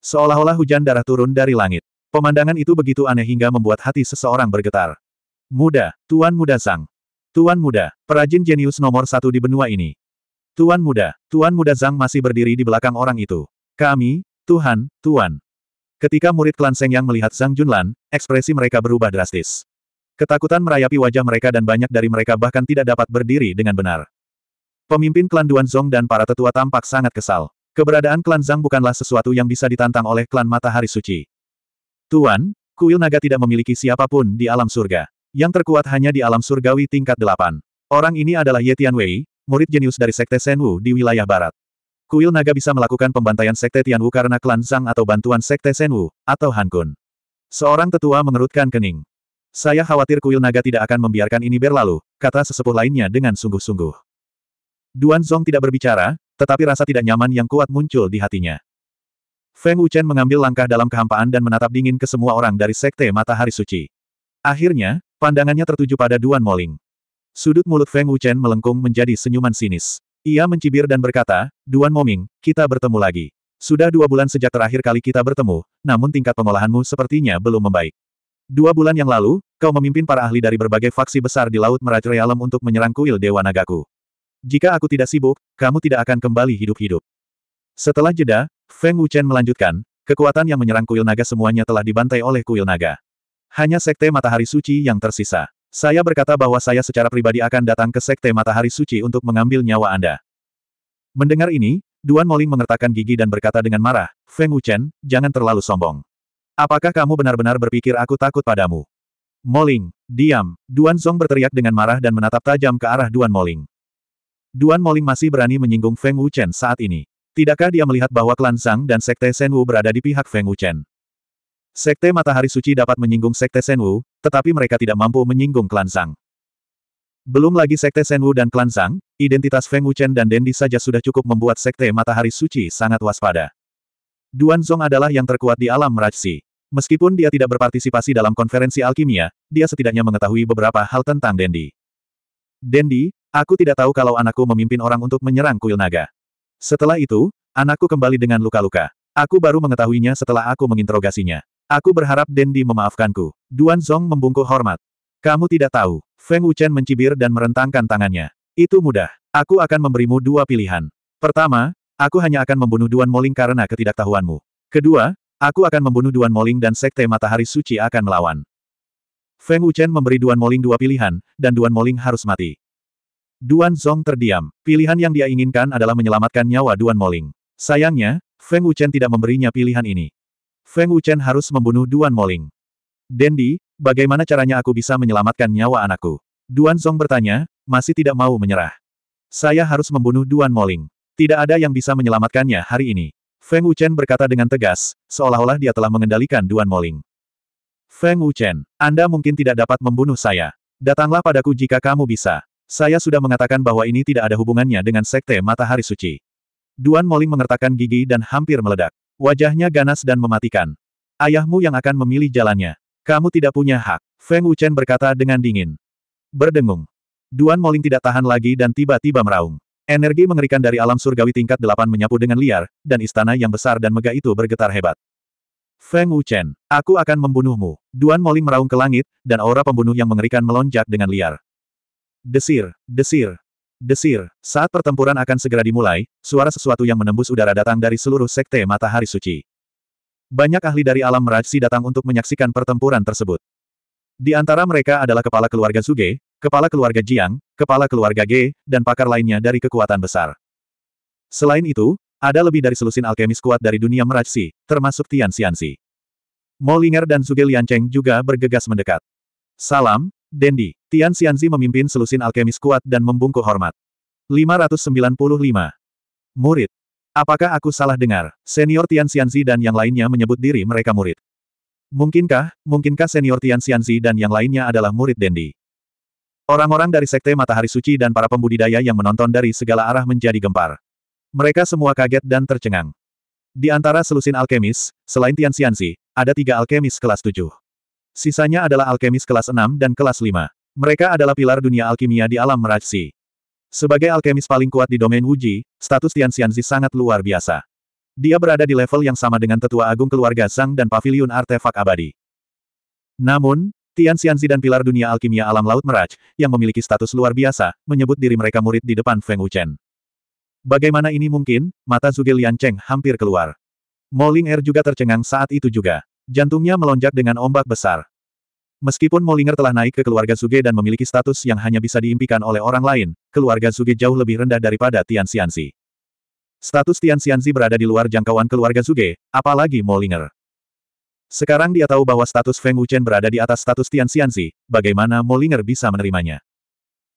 Seolah-olah hujan darah turun dari langit. Pemandangan itu begitu aneh hingga membuat hati seseorang bergetar. Muda, Tuan Muda Zhang, Tuan Muda, perajin jenius nomor satu di benua ini. Tuan Muda, Tuan Muda Zhang masih berdiri di belakang orang itu. Kami, Tuhan, Tuan. Ketika murid klan Seng Yang melihat Zhang Junlan, ekspresi mereka berubah drastis. Ketakutan merayapi wajah mereka dan banyak dari mereka bahkan tidak dapat berdiri dengan benar. Pemimpin klan Duan Zong dan para tetua tampak sangat kesal. Keberadaan klan Zhang bukanlah sesuatu yang bisa ditantang oleh klan Matahari Suci. Tuan, kuil naga tidak memiliki siapapun di alam surga. Yang terkuat hanya di alam surgawi tingkat delapan. Orang ini adalah Ye Tianwei, murid jenius dari Sekte Senwu di wilayah barat. Kuil naga bisa melakukan pembantaian Sekte Tianwu karena klan Zhang atau bantuan Sekte Senwu, atau Hankun. Seorang tetua mengerutkan kening. Saya khawatir kuil naga tidak akan membiarkan ini berlalu, kata sesepuh lainnya dengan sungguh-sungguh. Duan Zong tidak berbicara, tetapi rasa tidak nyaman yang kuat muncul di hatinya. Feng Wuchen mengambil langkah dalam kehampaan dan menatap dingin ke semua orang dari Sekte Matahari Suci. Akhirnya, pandangannya tertuju pada Duan Moling. Sudut mulut Feng Wuchen melengkung menjadi senyuman sinis. Ia mencibir dan berkata, Duan Moming, kita bertemu lagi. Sudah dua bulan sejak terakhir kali kita bertemu, namun tingkat pengolahanmu sepertinya belum membaik. Dua bulan yang lalu, kau memimpin para ahli dari berbagai faksi besar di Laut Merah Realem untuk menyerang kuil Dewa Nagaku. Jika aku tidak sibuk, kamu tidak akan kembali hidup-hidup. Setelah jeda, Feng Wuchen melanjutkan, kekuatan yang menyerang kuil naga semuanya telah dibantai oleh kuil naga. Hanya Sekte Matahari Suci yang tersisa. Saya berkata bahwa saya secara pribadi akan datang ke Sekte Matahari Suci untuk mengambil nyawa Anda. Mendengar ini, Duan Moling mengertakkan gigi dan berkata dengan marah, Feng Wuchen, jangan terlalu sombong. Apakah kamu benar-benar berpikir aku takut padamu? Moling, diam, Duan Song berteriak dengan marah dan menatap tajam ke arah Duan Moling. Duan Moling masih berani menyinggung Feng Wuchen saat ini. Tidakkah dia melihat bahwa klan Sang dan Sekte Senwu berada di pihak Feng Wuchen? Sekte Matahari Suci dapat menyinggung Sekte Senwu, tetapi mereka tidak mampu menyinggung klan Sang. Belum lagi Sekte Senwu dan Klan Sang, identitas Feng Wuchen dan Dendi saja sudah cukup membuat Sekte Matahari Suci sangat waspada. Duan Zong adalah yang terkuat di alam Rajsi. Meskipun dia tidak berpartisipasi dalam konferensi alkimia, dia setidaknya mengetahui beberapa hal tentang Dendi. Dendi, aku tidak tahu kalau anakku memimpin orang untuk menyerang kuil naga. Setelah itu, anakku kembali dengan luka-luka. Aku baru mengetahuinya setelah aku menginterogasinya. Aku berharap Dendi memaafkanku. Duan Zong membungkuk hormat. Kamu tidak tahu. Feng Wuchen mencibir dan merentangkan tangannya. Itu mudah. Aku akan memberimu dua pilihan. Pertama, aku hanya akan membunuh Duan Moling karena ketidaktahuanmu. Kedua, Aku akan membunuh Duan Moling dan Sekte Matahari Suci akan melawan. Feng Wuchen memberi Duan Moling dua pilihan, dan Duan Moling harus mati. Duan Zong terdiam. Pilihan yang dia inginkan adalah menyelamatkan nyawa Duan Moling. Sayangnya, Feng Wuchen tidak memberinya pilihan ini. Feng Wuchen harus membunuh Duan Moling. Dendi, bagaimana caranya aku bisa menyelamatkan nyawa anakku? Duan Zong bertanya, masih tidak mau menyerah. Saya harus membunuh Duan Moling. Tidak ada yang bisa menyelamatkannya hari ini. Feng Wuchen berkata dengan tegas, seolah-olah dia telah mengendalikan Duan Moling. Feng Wuchen, Anda mungkin tidak dapat membunuh saya. Datanglah padaku jika kamu bisa. Saya sudah mengatakan bahwa ini tidak ada hubungannya dengan Sekte Matahari Suci. Duan Moling mengertakkan gigi dan hampir meledak. Wajahnya ganas dan mematikan. Ayahmu yang akan memilih jalannya. Kamu tidak punya hak, Feng Wuchen berkata dengan dingin. Berdengung. Duan Moling tidak tahan lagi dan tiba-tiba meraung. Energi mengerikan dari alam surgawi tingkat delapan menyapu dengan liar, dan istana yang besar dan megah itu bergetar hebat. Feng Wuchen, aku akan membunuhmu. Duan Moling meraung ke langit, dan aura pembunuh yang mengerikan melonjak dengan liar. Desir, desir, desir. Saat pertempuran akan segera dimulai, suara sesuatu yang menembus udara datang dari seluruh sekte matahari suci. Banyak ahli dari alam merajsi datang untuk menyaksikan pertempuran tersebut. Di antara mereka adalah kepala keluarga Zuge, kepala keluarga Jiang, kepala keluarga Ge, dan pakar lainnya dari kekuatan besar. Selain itu, ada lebih dari selusin alkemis kuat dari dunia meraci, termasuk Tian Xianxi. Mo Linger dan Zuge Liancheng juga bergegas mendekat. Salam, Dendi. Tian Xianzi memimpin selusin alkemis kuat dan membungkuk hormat. 595. Murid. Apakah aku salah dengar? Senior Tian Xianzi dan yang lainnya menyebut diri mereka murid. Mungkinkah, mungkinkah senior Tian Xianzi dan yang lainnya adalah murid Dendi? Orang-orang dari Sekte Matahari Suci dan para pembudidaya yang menonton dari segala arah menjadi gempar. Mereka semua kaget dan tercengang. Di antara selusin alkemis, selain Tian Xianzi, ada tiga alkemis kelas tujuh. Sisanya adalah alkemis kelas enam dan kelas lima. Mereka adalah pilar dunia alkimia di alam Meraksi. Sebagai alkemis paling kuat di domain Wuji, status Tian Xianzi sangat luar biasa. Dia berada di level yang sama dengan tetua agung keluarga Zhang dan Paviliun artefak abadi. Namun, Tian Xianzi dan pilar dunia alkimia alam laut Meraj, yang memiliki status luar biasa, menyebut diri mereka murid di depan Feng Wuchen. Bagaimana ini mungkin? Mata Zuge Lian Cheng hampir keluar. Moling Air er juga tercengang saat itu juga. Jantungnya melonjak dengan ombak besar. Meskipun Mo Er telah naik ke keluarga Zuge dan memiliki status yang hanya bisa diimpikan oleh orang lain, keluarga Zuge jauh lebih rendah daripada Tian Xianzi. Status Tian Xianzi berada di luar jangkauan keluarga Zuge, apalagi Mo Er. Sekarang dia tahu bahwa status Feng Wuchen berada di atas status Tian Xianzi, bagaimana Molinger bisa menerimanya.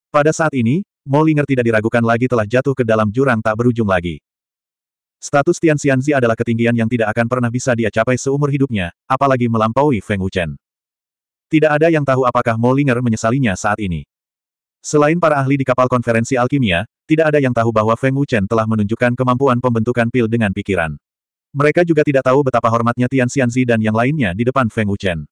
Pada saat ini, Molinger tidak diragukan lagi telah jatuh ke dalam jurang tak berujung lagi. Status Tian Xianzi adalah ketinggian yang tidak akan pernah bisa dia capai seumur hidupnya, apalagi melampaui Feng Wuchen. Tidak ada yang tahu apakah Molinger menyesalinya saat ini. Selain para ahli di kapal konferensi alkimia, tidak ada yang tahu bahwa Feng Wuchen telah menunjukkan kemampuan pembentukan pil dengan pikiran. Mereka juga tidak tahu betapa hormatnya Tian Xianzi dan yang lainnya di depan Feng Wuchen.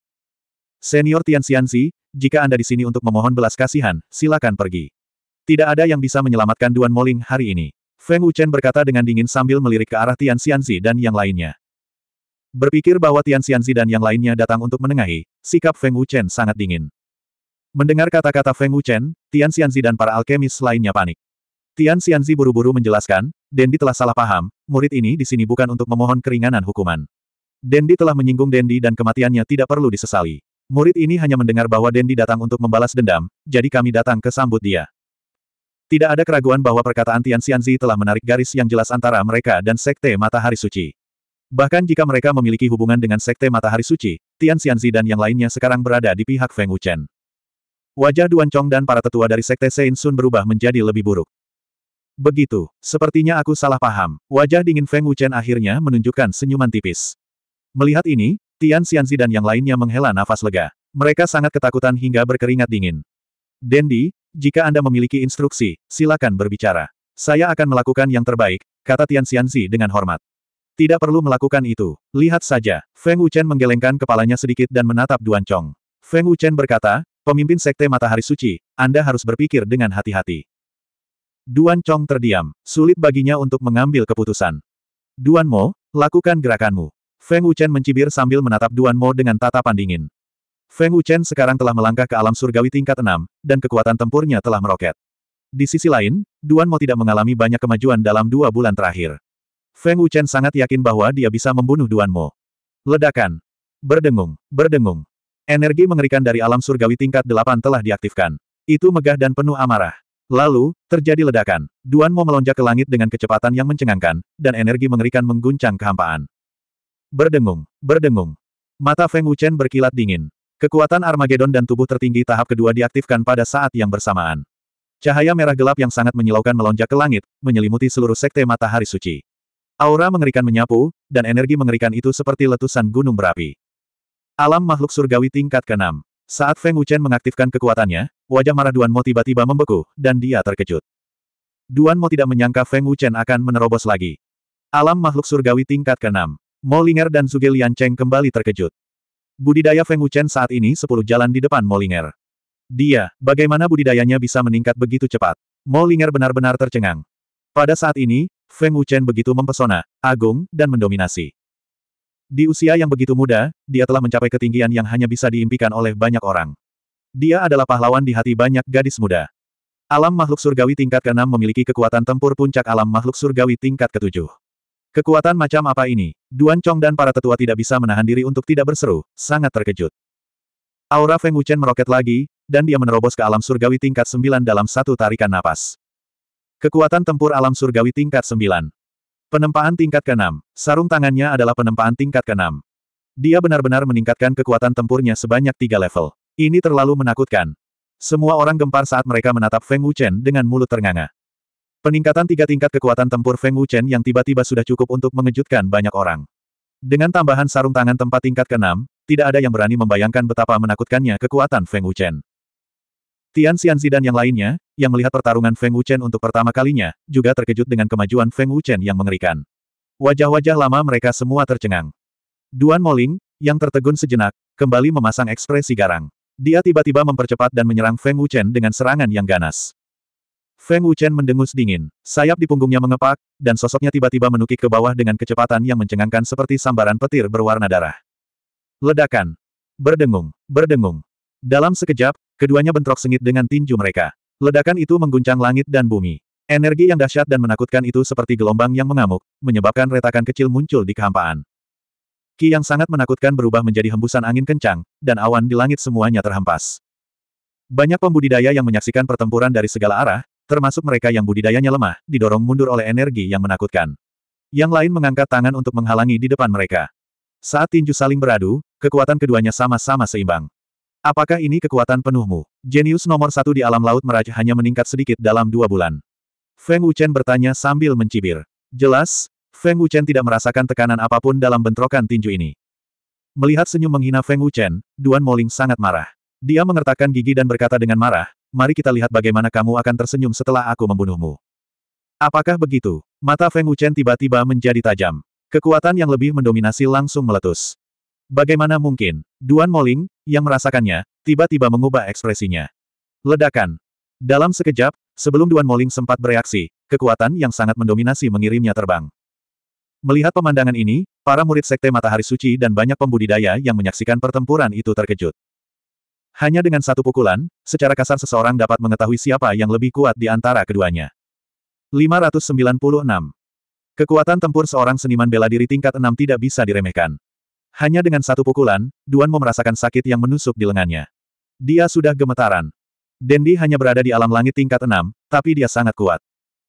Senior Tian Xianzi, jika Anda di sini untuk memohon belas kasihan, silakan pergi. Tidak ada yang bisa menyelamatkan Duan Moling hari ini. Feng Wuchen berkata dengan dingin sambil melirik ke arah Tian Xianzi dan yang lainnya. Berpikir bahwa Tian Xianzi dan yang lainnya datang untuk menengahi, sikap Feng Wuchen sangat dingin. Mendengar kata-kata Feng Wuchen, Tian Xianzi dan para alkemis lainnya panik. Tian Xianzi buru-buru menjelaskan, Dendi telah salah paham, murid ini di sini bukan untuk memohon keringanan hukuman. Dendi telah menyinggung Dendi dan kematiannya tidak perlu disesali. Murid ini hanya mendengar bahwa Dendi datang untuk membalas dendam, jadi kami datang ke sambut dia. Tidak ada keraguan bahwa perkataan Tian Xianzi telah menarik garis yang jelas antara mereka dan Sekte Matahari Suci. Bahkan jika mereka memiliki hubungan dengan Sekte Matahari Suci, Tian Xianzi dan yang lainnya sekarang berada di pihak Feng Wuchen. Wajah Duan Chong dan para tetua dari Sekte Sein Sun berubah menjadi lebih buruk. Begitu, sepertinya aku salah paham. Wajah dingin Feng Wuchen akhirnya menunjukkan senyuman tipis. Melihat ini, Tian Xianzi dan yang lainnya menghela nafas lega. Mereka sangat ketakutan hingga berkeringat dingin. Dendi, jika Anda memiliki instruksi, silakan berbicara. Saya akan melakukan yang terbaik, kata Tian Xianzi dengan hormat. Tidak perlu melakukan itu. Lihat saja, Feng Wuchen menggelengkan kepalanya sedikit dan menatap Duan Chong. Feng Wuchen berkata, pemimpin Sekte Matahari Suci, Anda harus berpikir dengan hati-hati. Duan Chong terdiam, sulit baginya untuk mengambil keputusan. Duan Mo, lakukan gerakanmu. Feng Wuchen mencibir sambil menatap Duan Mo dengan tatapan dingin. Feng Wuchen sekarang telah melangkah ke alam surgawi tingkat 6, dan kekuatan tempurnya telah meroket. Di sisi lain, Duan Mo tidak mengalami banyak kemajuan dalam dua bulan terakhir. Feng Wuchen sangat yakin bahwa dia bisa membunuh Duan Mo. Ledakan. Berdengung, berdengung. Energi mengerikan dari alam surgawi tingkat 8 telah diaktifkan. Itu megah dan penuh amarah. Lalu, terjadi ledakan. Duan Mo melonjak ke langit dengan kecepatan yang mencengangkan, dan energi mengerikan mengguncang kehampaan. Berdengung, berdengung. Mata Feng Wuchen berkilat dingin. Kekuatan Armageddon dan tubuh tertinggi tahap kedua diaktifkan pada saat yang bersamaan. Cahaya merah gelap yang sangat menyilaukan melonjak ke langit, menyelimuti seluruh sekte matahari suci. Aura mengerikan menyapu, dan energi mengerikan itu seperti letusan gunung berapi. Alam makhluk surgawi tingkat keenam. 6 saat Feng Wuchen mengaktifkan kekuatannya, wajah marah Duan Mo tiba-tiba membeku, dan dia terkejut. Duan Mo tidak menyangka Feng Wuchen akan menerobos lagi. Alam makhluk surgawi tingkat ke-6. Mo Linger dan Zuge Lian Cheng kembali terkejut. Budidaya Feng Wuchen saat ini sepuluh jalan di depan Mo Linger. Dia, bagaimana budidayanya bisa meningkat begitu cepat? Mo Linger benar-benar tercengang. Pada saat ini, Feng Wuchen begitu mempesona, agung, dan mendominasi. Di usia yang begitu muda, dia telah mencapai ketinggian yang hanya bisa diimpikan oleh banyak orang. Dia adalah pahlawan di hati banyak gadis muda. Alam makhluk surgawi tingkat ke-6 memiliki kekuatan tempur puncak alam makhluk surgawi tingkat ke-7. Kekuatan macam apa ini? Duan Chong dan para tetua tidak bisa menahan diri untuk tidak berseru, sangat terkejut. Aura Feng Wuchen meroket lagi, dan dia menerobos ke alam surgawi tingkat 9 dalam satu tarikan napas. Kekuatan tempur alam surgawi tingkat 9. Penempaan tingkat ke-6. Sarung tangannya adalah penempaan tingkat ke-6. Dia benar-benar meningkatkan kekuatan tempurnya sebanyak tiga level. Ini terlalu menakutkan. Semua orang gempar saat mereka menatap Feng Wuchen dengan mulut ternganga. Peningkatan tiga tingkat kekuatan tempur Feng Wuchen yang tiba-tiba sudah cukup untuk mengejutkan banyak orang. Dengan tambahan sarung tangan tempat tingkat keenam, tidak ada yang berani membayangkan betapa menakutkannya kekuatan Feng Wuchen. Tian Xianzi dan yang lainnya, yang melihat pertarungan Feng Wuchen untuk pertama kalinya, juga terkejut dengan kemajuan Feng Wuchen yang mengerikan. Wajah-wajah lama mereka semua tercengang. Duan Moling, yang tertegun sejenak, kembali memasang ekspresi garang. Dia tiba-tiba mempercepat dan menyerang Feng Wuchen dengan serangan yang ganas. Feng Wuchen mendengus dingin, sayap di punggungnya mengepak, dan sosoknya tiba-tiba menukik ke bawah dengan kecepatan yang mencengangkan seperti sambaran petir berwarna darah. Ledakan. Berdengung, berdengung, dalam sekejap, keduanya bentrok sengit dengan tinju mereka. Ledakan itu mengguncang langit dan bumi. Energi yang dahsyat dan menakutkan itu seperti gelombang yang mengamuk, menyebabkan retakan kecil muncul di kehampaan. Ki yang sangat menakutkan berubah menjadi hembusan angin kencang, dan awan di langit semuanya terhempas. Banyak pembudidaya yang menyaksikan pertempuran dari segala arah, termasuk mereka yang budidayanya lemah, didorong mundur oleh energi yang menakutkan. Yang lain mengangkat tangan untuk menghalangi di depan mereka. Saat tinju saling beradu, kekuatan keduanya sama-sama seimbang. Apakah ini kekuatan penuhmu? Jenius nomor satu di alam laut meraj hanya meningkat sedikit dalam dua bulan. Feng Wuchen bertanya sambil mencibir. Jelas, Feng Wuchen tidak merasakan tekanan apapun dalam bentrokan tinju ini. Melihat senyum menghina Feng Wuchen, Duan Moling sangat marah. Dia mengertakkan gigi dan berkata dengan marah, mari kita lihat bagaimana kamu akan tersenyum setelah aku membunuhmu. Apakah begitu? Mata Feng Wuchen tiba-tiba menjadi tajam. Kekuatan yang lebih mendominasi langsung meletus. Bagaimana mungkin, Duan Moling, yang merasakannya, tiba-tiba mengubah ekspresinya. Ledakan. Dalam sekejap, sebelum Duan Moling sempat bereaksi, kekuatan yang sangat mendominasi mengirimnya terbang. Melihat pemandangan ini, para murid Sekte Matahari Suci dan banyak pembudidaya yang menyaksikan pertempuran itu terkejut. Hanya dengan satu pukulan, secara kasar seseorang dapat mengetahui siapa yang lebih kuat di antara keduanya. 596. Kekuatan tempur seorang seniman bela diri tingkat 6 tidak bisa diremehkan. Hanya dengan satu pukulan, Duan Mo merasakan sakit yang menusuk di lengannya. Dia sudah gemetaran. Dendi hanya berada di alam langit tingkat enam, tapi dia sangat kuat.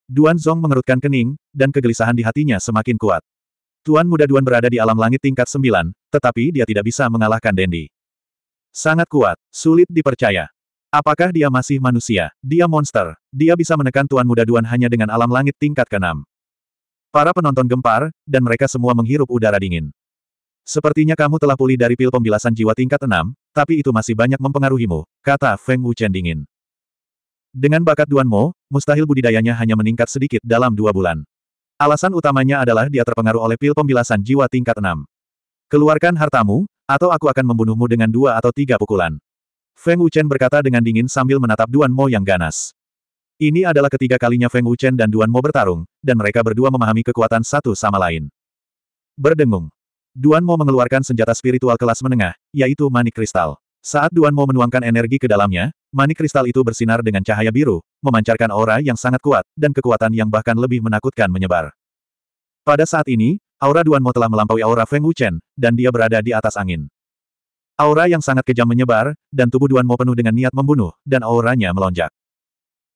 Duan Zong mengerutkan kening, dan kegelisahan di hatinya semakin kuat. Tuan muda Duan berada di alam langit tingkat sembilan, tetapi dia tidak bisa mengalahkan Dendi. Sangat kuat, sulit dipercaya. Apakah dia masih manusia? Dia monster. Dia bisa menekan Tuan muda Duan hanya dengan alam langit tingkat keenam. Para penonton gempar, dan mereka semua menghirup udara dingin. Sepertinya kamu telah pulih dari pil pembilasan jiwa tingkat enam, tapi itu masih banyak mempengaruhimu, kata Feng Wuchen dingin. Dengan bakat Duan Mo, mustahil budidayanya hanya meningkat sedikit dalam dua bulan. Alasan utamanya adalah dia terpengaruh oleh pil pembilasan jiwa tingkat enam. Keluarkan hartamu, atau aku akan membunuhmu dengan dua atau tiga pukulan. Feng Wuchen berkata dengan dingin sambil menatap Duan Mo yang ganas. Ini adalah ketiga kalinya Feng Wuchen dan Duan Mo bertarung, dan mereka berdua memahami kekuatan satu sama lain. Berdengung. Duan Mo mengeluarkan senjata spiritual kelas menengah, yaitu manik kristal. Saat Duan Mo menuangkan energi ke dalamnya, manik kristal itu bersinar dengan cahaya biru, memancarkan aura yang sangat kuat, dan kekuatan yang bahkan lebih menakutkan menyebar. Pada saat ini, aura Duan Mo telah melampaui aura Feng Wuchen, dan dia berada di atas angin. Aura yang sangat kejam menyebar, dan tubuh Duan Mo penuh dengan niat membunuh, dan auranya melonjak.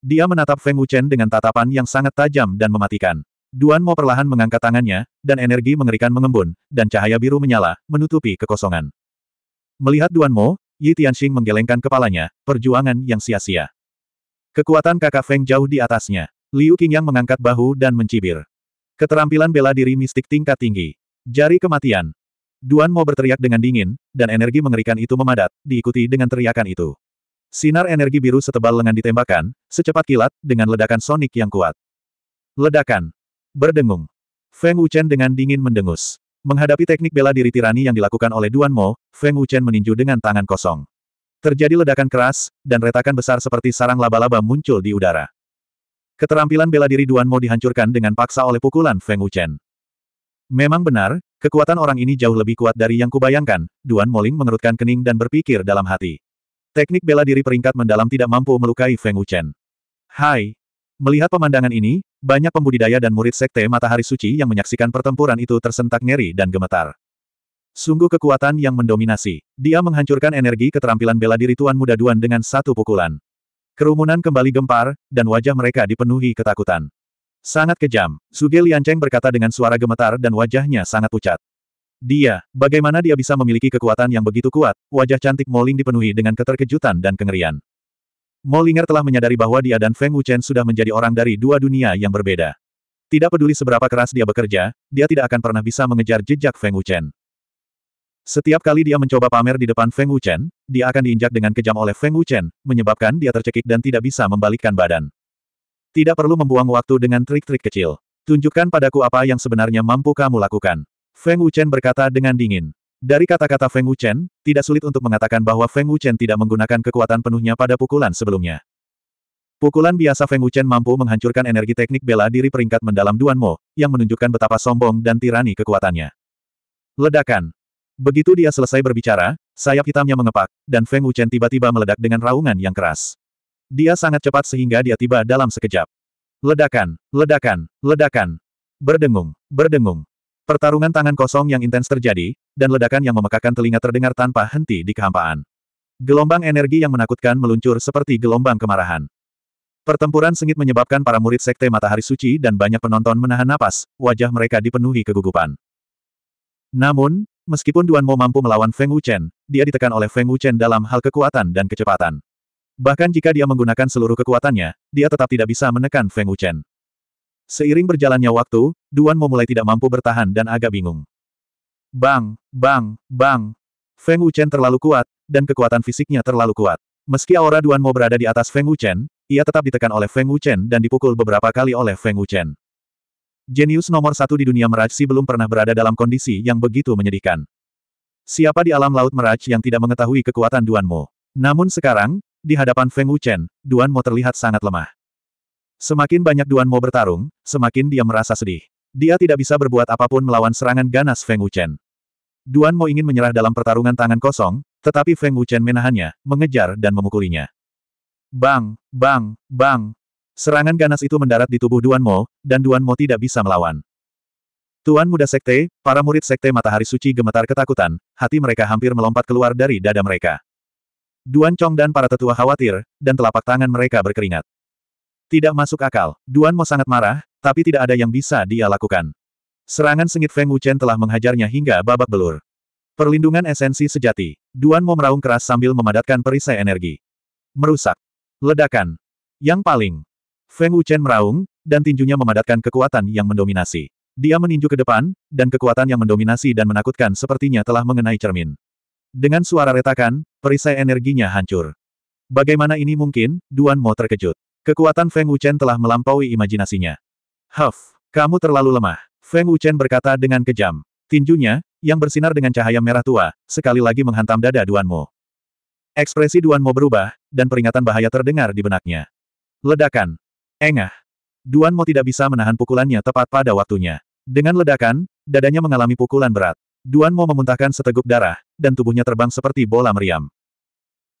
Dia menatap Feng Wuchen dengan tatapan yang sangat tajam dan mematikan. Duan Mo perlahan mengangkat tangannya, dan energi mengerikan mengembun, dan cahaya biru menyala, menutupi kekosongan. Melihat Duan Mo, Yi Tianxing menggelengkan kepalanya, perjuangan yang sia-sia. Kekuatan kakak Feng jauh di atasnya. Liu Qingyang mengangkat bahu dan mencibir. Keterampilan bela diri mistik tingkat tinggi. Jari kematian. Duan Mo berteriak dengan dingin, dan energi mengerikan itu memadat, diikuti dengan teriakan itu. Sinar energi biru setebal lengan ditembakkan, secepat kilat, dengan ledakan sonik yang kuat. Ledakan. Berdengung. Feng Wuchen dengan dingin mendengus. Menghadapi teknik bela diri tirani yang dilakukan oleh Duan Mo, Feng Wuchen meninju dengan tangan kosong. Terjadi ledakan keras, dan retakan besar seperti sarang laba-laba muncul di udara. Keterampilan bela diri Duan Mo dihancurkan dengan paksa oleh pukulan Feng Wuchen. Memang benar, kekuatan orang ini jauh lebih kuat dari yang kubayangkan, Duan Mo Ling mengerutkan kening dan berpikir dalam hati. Teknik bela diri peringkat mendalam tidak mampu melukai Feng Wuchen. Hai! Melihat pemandangan ini, banyak pembudidaya dan murid sekte Matahari Suci yang menyaksikan pertempuran itu tersentak ngeri dan gemetar. Sungguh kekuatan yang mendominasi. Dia menghancurkan energi keterampilan bela diri Tuan Muda Duan dengan satu pukulan. Kerumunan kembali gempar, dan wajah mereka dipenuhi ketakutan. Sangat kejam, Suge Liancheng berkata dengan suara gemetar dan wajahnya sangat pucat. Dia, bagaimana dia bisa memiliki kekuatan yang begitu kuat, wajah cantik Moling dipenuhi dengan keterkejutan dan kengerian. Molinger telah menyadari bahwa dia dan Feng Wuchen sudah menjadi orang dari dua dunia yang berbeda. Tidak peduli seberapa keras dia bekerja, dia tidak akan pernah bisa mengejar jejak Feng Wuchen. Setiap kali dia mencoba pamer di depan Feng Wuchen, dia akan diinjak dengan kejam oleh Feng Wuchen, menyebabkan dia tercekik dan tidak bisa membalikkan badan. Tidak perlu membuang waktu dengan trik-trik kecil. Tunjukkan padaku apa yang sebenarnya mampu kamu lakukan. Feng Wuchen berkata dengan dingin. Dari kata-kata Feng Wuchen, tidak sulit untuk mengatakan bahwa Feng Wuchen tidak menggunakan kekuatan penuhnya pada pukulan sebelumnya. Pukulan biasa Feng Wuchen mampu menghancurkan energi teknik bela diri peringkat mendalam Duan Mo, yang menunjukkan betapa sombong dan tirani kekuatannya. Ledakan. Begitu dia selesai berbicara, sayap hitamnya mengepak, dan Feng Wuchen tiba-tiba meledak dengan raungan yang keras. Dia sangat cepat sehingga dia tiba dalam sekejap. Ledakan, ledakan, ledakan. Berdengung, berdengung. Pertarungan tangan kosong yang intens terjadi, dan ledakan yang memekakan telinga terdengar tanpa henti di kehampaan. Gelombang energi yang menakutkan meluncur seperti gelombang kemarahan. Pertempuran sengit menyebabkan para murid Sekte Matahari Suci dan banyak penonton menahan napas, wajah mereka dipenuhi kegugupan. Namun, meskipun Duan Mo mampu melawan Feng Wuchen, dia ditekan oleh Feng Wuchen dalam hal kekuatan dan kecepatan. Bahkan jika dia menggunakan seluruh kekuatannya, dia tetap tidak bisa menekan Feng Wuchen. Seiring berjalannya waktu, Duan Mo mulai tidak mampu bertahan dan agak bingung. Bang, bang, bang. Feng Wuchen terlalu kuat, dan kekuatan fisiknya terlalu kuat. Meski aura Duan Mo berada di atas Feng Wuchen, ia tetap ditekan oleh Feng Wuchen dan dipukul beberapa kali oleh Feng Wuchen. Jenius nomor satu di dunia Merajsi belum pernah berada dalam kondisi yang begitu menyedihkan. Siapa di alam laut Meraj yang tidak mengetahui kekuatan Duan Mo? Namun sekarang, di hadapan Feng Wuchen, Duan Mo terlihat sangat lemah. Semakin banyak Duan Mo bertarung, semakin dia merasa sedih. Dia tidak bisa berbuat apapun melawan serangan ganas Feng Wuchen. Duan Mo ingin menyerah dalam pertarungan tangan kosong, tetapi Feng Wuchen menahannya, mengejar dan memukulinya. Bang, bang, bang. Serangan ganas itu mendarat di tubuh Duan Mo, dan Duan Mo tidak bisa melawan. Tuan muda sekte, para murid sekte matahari suci gemetar ketakutan, hati mereka hampir melompat keluar dari dada mereka. Duan Chong dan para tetua khawatir, dan telapak tangan mereka berkeringat. Tidak masuk akal, Duan Mo sangat marah, tapi tidak ada yang bisa dia lakukan. Serangan sengit Feng Wuchen telah menghajarnya hingga babak belur. Perlindungan esensi sejati. Duan Mo meraung keras sambil memadatkan perisai energi. Merusak. Ledakan. Yang paling. Feng Wuchen meraung, dan tinjunya memadatkan kekuatan yang mendominasi. Dia meninju ke depan, dan kekuatan yang mendominasi dan menakutkan sepertinya telah mengenai cermin. Dengan suara retakan, perisai energinya hancur. Bagaimana ini mungkin, Duan Mo terkejut. Kekuatan Feng Wuchen telah melampaui imajinasinya. Huff, kamu terlalu lemah. Feng Wuchen berkata dengan kejam. Tinjunya, yang bersinar dengan cahaya merah tua, sekali lagi menghantam dada Duanmo. Ekspresi Duanmo berubah, dan peringatan bahaya terdengar di benaknya. Ledakan. Engah. Duanmo tidak bisa menahan pukulannya tepat pada waktunya. Dengan ledakan, dadanya mengalami pukulan berat. Duanmo memuntahkan seteguk darah, dan tubuhnya terbang seperti bola meriam.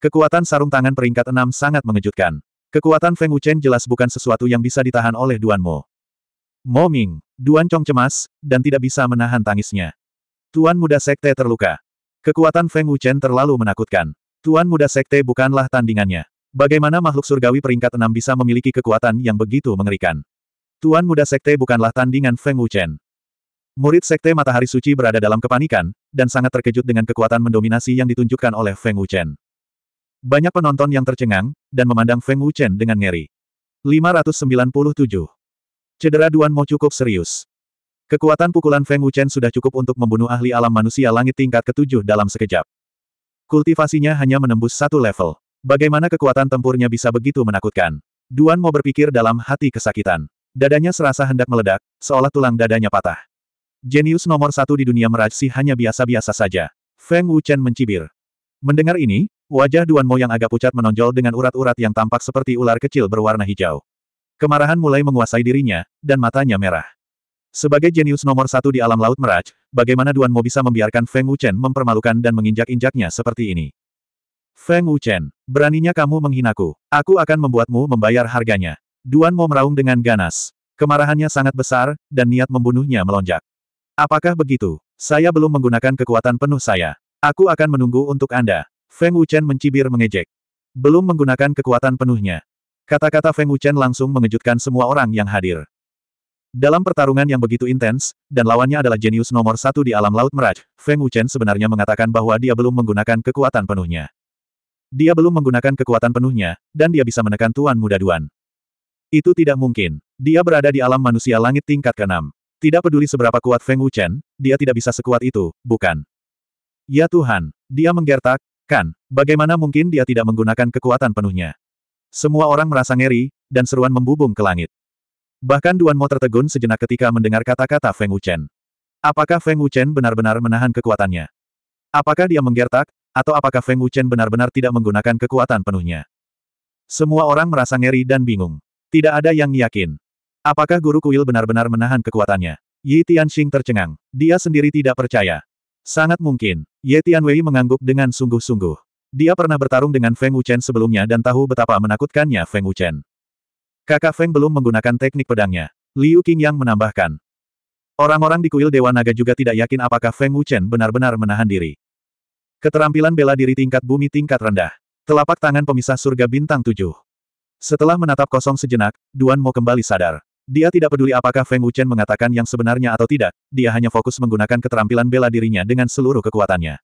Kekuatan sarung tangan peringkat enam sangat mengejutkan. Kekuatan Feng Wuchen jelas bukan sesuatu yang bisa ditahan oleh Duan Mo. Mo Ming, Duan Chong cemas, dan tidak bisa menahan tangisnya. Tuan muda sekte terluka. Kekuatan Feng Wuchen terlalu menakutkan. Tuan muda sekte bukanlah tandingannya. Bagaimana makhluk surgawi peringkat enam bisa memiliki kekuatan yang begitu mengerikan? Tuan muda sekte bukanlah tandingan Feng Wuchen. Murid sekte matahari suci berada dalam kepanikan, dan sangat terkejut dengan kekuatan mendominasi yang ditunjukkan oleh Feng Wuchen. Banyak penonton yang tercengang, dan memandang Feng Wuchen dengan ngeri. 597. Cedera Duan Mo cukup serius. Kekuatan pukulan Feng Wuchen sudah cukup untuk membunuh ahli alam manusia langit tingkat ketujuh dalam sekejap. Kultivasinya hanya menembus satu level. Bagaimana kekuatan tempurnya bisa begitu menakutkan? Duan Mo berpikir dalam hati kesakitan. Dadanya serasa hendak meledak, seolah tulang dadanya patah. Jenius nomor satu di dunia merajsi hanya biasa-biasa saja. Feng Wuchen mencibir. Mendengar ini, Wajah Duan Mo yang agak pucat menonjol dengan urat-urat yang tampak seperti ular kecil berwarna hijau. Kemarahan mulai menguasai dirinya, dan matanya merah. Sebagai jenius nomor satu di alam laut Meraj, bagaimana Duan Mo bisa membiarkan Feng Wuchen mempermalukan dan menginjak-injaknya seperti ini? Feng Wuchen, beraninya kamu menghinaku. Aku akan membuatmu membayar harganya. Duan Mo meraung dengan ganas. Kemarahannya sangat besar, dan niat membunuhnya melonjak. Apakah begitu? Saya belum menggunakan kekuatan penuh saya. Aku akan menunggu untuk Anda. Feng Wuchen mencibir mengejek. Belum menggunakan kekuatan penuhnya. Kata-kata Feng Wuchen langsung mengejutkan semua orang yang hadir. Dalam pertarungan yang begitu intens, dan lawannya adalah jenius nomor satu di alam laut Meraj, Feng Wuchen sebenarnya mengatakan bahwa dia belum menggunakan kekuatan penuhnya. Dia belum menggunakan kekuatan penuhnya, dan dia bisa menekan Tuan Muda Duan. Itu tidak mungkin. Dia berada di alam manusia langit tingkat ke-6. Tidak peduli seberapa kuat Feng Wuchen, dia tidak bisa sekuat itu, bukan? Ya Tuhan, dia menggertak, Kan, bagaimana mungkin dia tidak menggunakan kekuatan penuhnya? Semua orang merasa ngeri, dan seruan membubung ke langit. Bahkan Duan Mo tertegun sejenak ketika mendengar kata-kata Feng Wuchen. Apakah Feng Wuchen benar-benar menahan kekuatannya? Apakah dia menggertak, atau apakah Feng Wuchen benar-benar tidak menggunakan kekuatan penuhnya? Semua orang merasa ngeri dan bingung. Tidak ada yang yakin. Apakah guru kuil benar-benar menahan kekuatannya? Yi Tianxing tercengang. Dia sendiri tidak percaya. Sangat mungkin, Ye Tianwei mengangguk dengan sungguh-sungguh. Dia pernah bertarung dengan Feng Wuchen sebelumnya dan tahu betapa menakutkannya Feng Wuchen. Kakak Feng belum menggunakan teknik pedangnya. Liu yang menambahkan. Orang-orang di kuil Dewa Naga juga tidak yakin apakah Feng Wuchen benar-benar menahan diri. Keterampilan bela diri tingkat bumi tingkat rendah. Telapak tangan pemisah surga bintang tujuh. Setelah menatap kosong sejenak, Duan Mo kembali sadar. Dia tidak peduli apakah Feng Wuchen mengatakan yang sebenarnya atau tidak, dia hanya fokus menggunakan keterampilan bela dirinya dengan seluruh kekuatannya.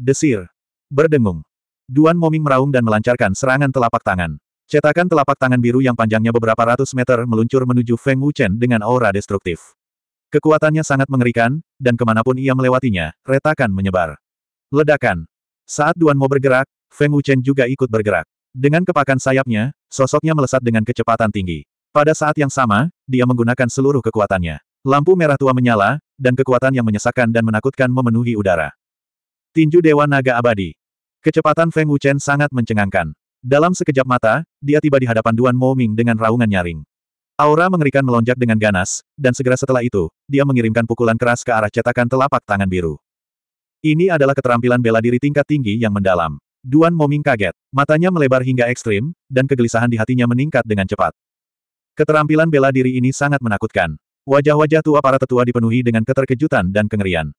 Desir. Berdengung. Duan Moming meraung dan melancarkan serangan telapak tangan. Cetakan telapak tangan biru yang panjangnya beberapa ratus meter meluncur menuju Feng Wuchen dengan aura destruktif. Kekuatannya sangat mengerikan, dan kemanapun ia melewatinya, retakan menyebar. Ledakan. Saat Duan Mo bergerak, Feng Wuchen juga ikut bergerak. Dengan kepakan sayapnya, sosoknya melesat dengan kecepatan tinggi. Pada saat yang sama, dia menggunakan seluruh kekuatannya. Lampu merah tua menyala, dan kekuatan yang menyesakkan dan menakutkan memenuhi udara. Tinju Dewa Naga Abadi. Kecepatan Feng Wuchen sangat mencengangkan. Dalam sekejap mata, dia tiba di hadapan Duan Moming dengan raungan nyaring. Aura mengerikan melonjak dengan ganas, dan segera setelah itu, dia mengirimkan pukulan keras ke arah cetakan telapak tangan biru. Ini adalah keterampilan bela diri tingkat tinggi yang mendalam. Duan Moming kaget, matanya melebar hingga ekstrim, dan kegelisahan di hatinya meningkat dengan cepat. Keterampilan bela diri ini sangat menakutkan. Wajah-wajah tua para tetua dipenuhi dengan keterkejutan dan kengerian.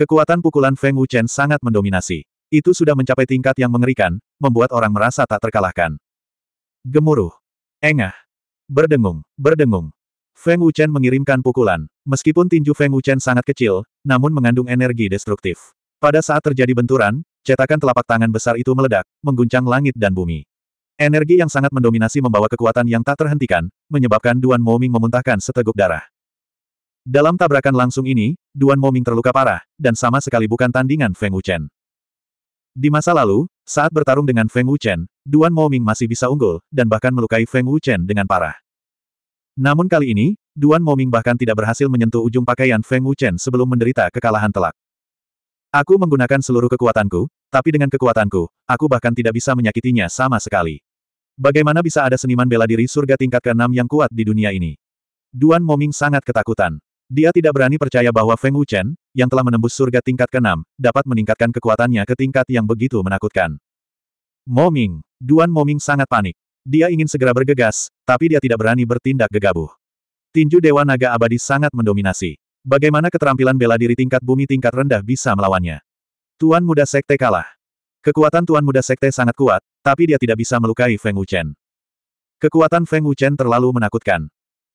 Kekuatan pukulan Feng Wuchen sangat mendominasi. Itu sudah mencapai tingkat yang mengerikan, membuat orang merasa tak terkalahkan. Gemuruh. Engah. Berdengung, berdengung. Feng Wuchen mengirimkan pukulan. Meskipun tinju Feng Wuchen sangat kecil, namun mengandung energi destruktif. Pada saat terjadi benturan, cetakan telapak tangan besar itu meledak, mengguncang langit dan bumi. Energi yang sangat mendominasi membawa kekuatan yang tak terhentikan, menyebabkan Duan Moming memuntahkan seteguk darah. Dalam tabrakan langsung ini, Duan Moming terluka parah, dan sama sekali bukan tandingan Feng Wuchen. Di masa lalu, saat bertarung dengan Feng Wuchen, Duan Moming masih bisa unggul, dan bahkan melukai Feng Wuchen dengan parah. Namun kali ini, Duan Moming bahkan tidak berhasil menyentuh ujung pakaian Feng Wuchen sebelum menderita kekalahan telak. Aku menggunakan seluruh kekuatanku, tapi dengan kekuatanku, aku bahkan tidak bisa menyakitinya sama sekali. Bagaimana bisa ada seniman bela diri surga tingkat ke-6 yang kuat di dunia ini? Duan Moming sangat ketakutan. Dia tidak berani percaya bahwa Feng Wuchen, yang telah menembus surga tingkat ke-6, dapat meningkatkan kekuatannya ke tingkat yang begitu menakutkan. Moming, Duan Moming sangat panik. Dia ingin segera bergegas, tapi dia tidak berani bertindak gegabah. Tinju Dewa Naga Abadi sangat mendominasi. Bagaimana keterampilan bela diri tingkat bumi tingkat rendah bisa melawannya? Tuan muda sekte kalah. Kekuatan tuan muda sekte sangat kuat, tapi dia tidak bisa melukai Feng Wuchen. Kekuatan Feng Wuchen terlalu menakutkan.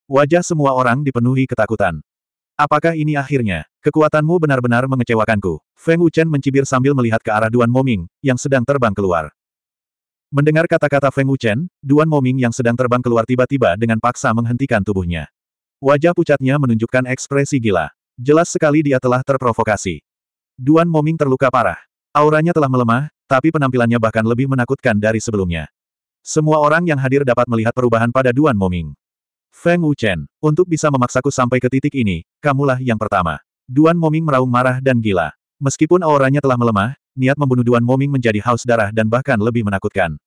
Wajah semua orang dipenuhi ketakutan. Apakah ini akhirnya? Kekuatanmu benar-benar mengecewakanku. Feng Wuchen mencibir sambil melihat ke arah Duan Moming, yang sedang terbang keluar. Mendengar kata-kata Feng Wuchen, Duan Moming yang sedang terbang keluar tiba-tiba dengan paksa menghentikan tubuhnya. Wajah pucatnya menunjukkan ekspresi gila. Jelas sekali dia telah terprovokasi. Duan Moming terluka parah. Auranya telah melemah, tapi penampilannya bahkan lebih menakutkan dari sebelumnya. Semua orang yang hadir dapat melihat perubahan pada Duan Moming. Feng Wuchen, untuk bisa memaksaku sampai ke titik ini, kamulah yang pertama. Duan Moming meraung marah dan gila. Meskipun auranya telah melemah, niat membunuh Duan Moming menjadi haus darah dan bahkan lebih menakutkan.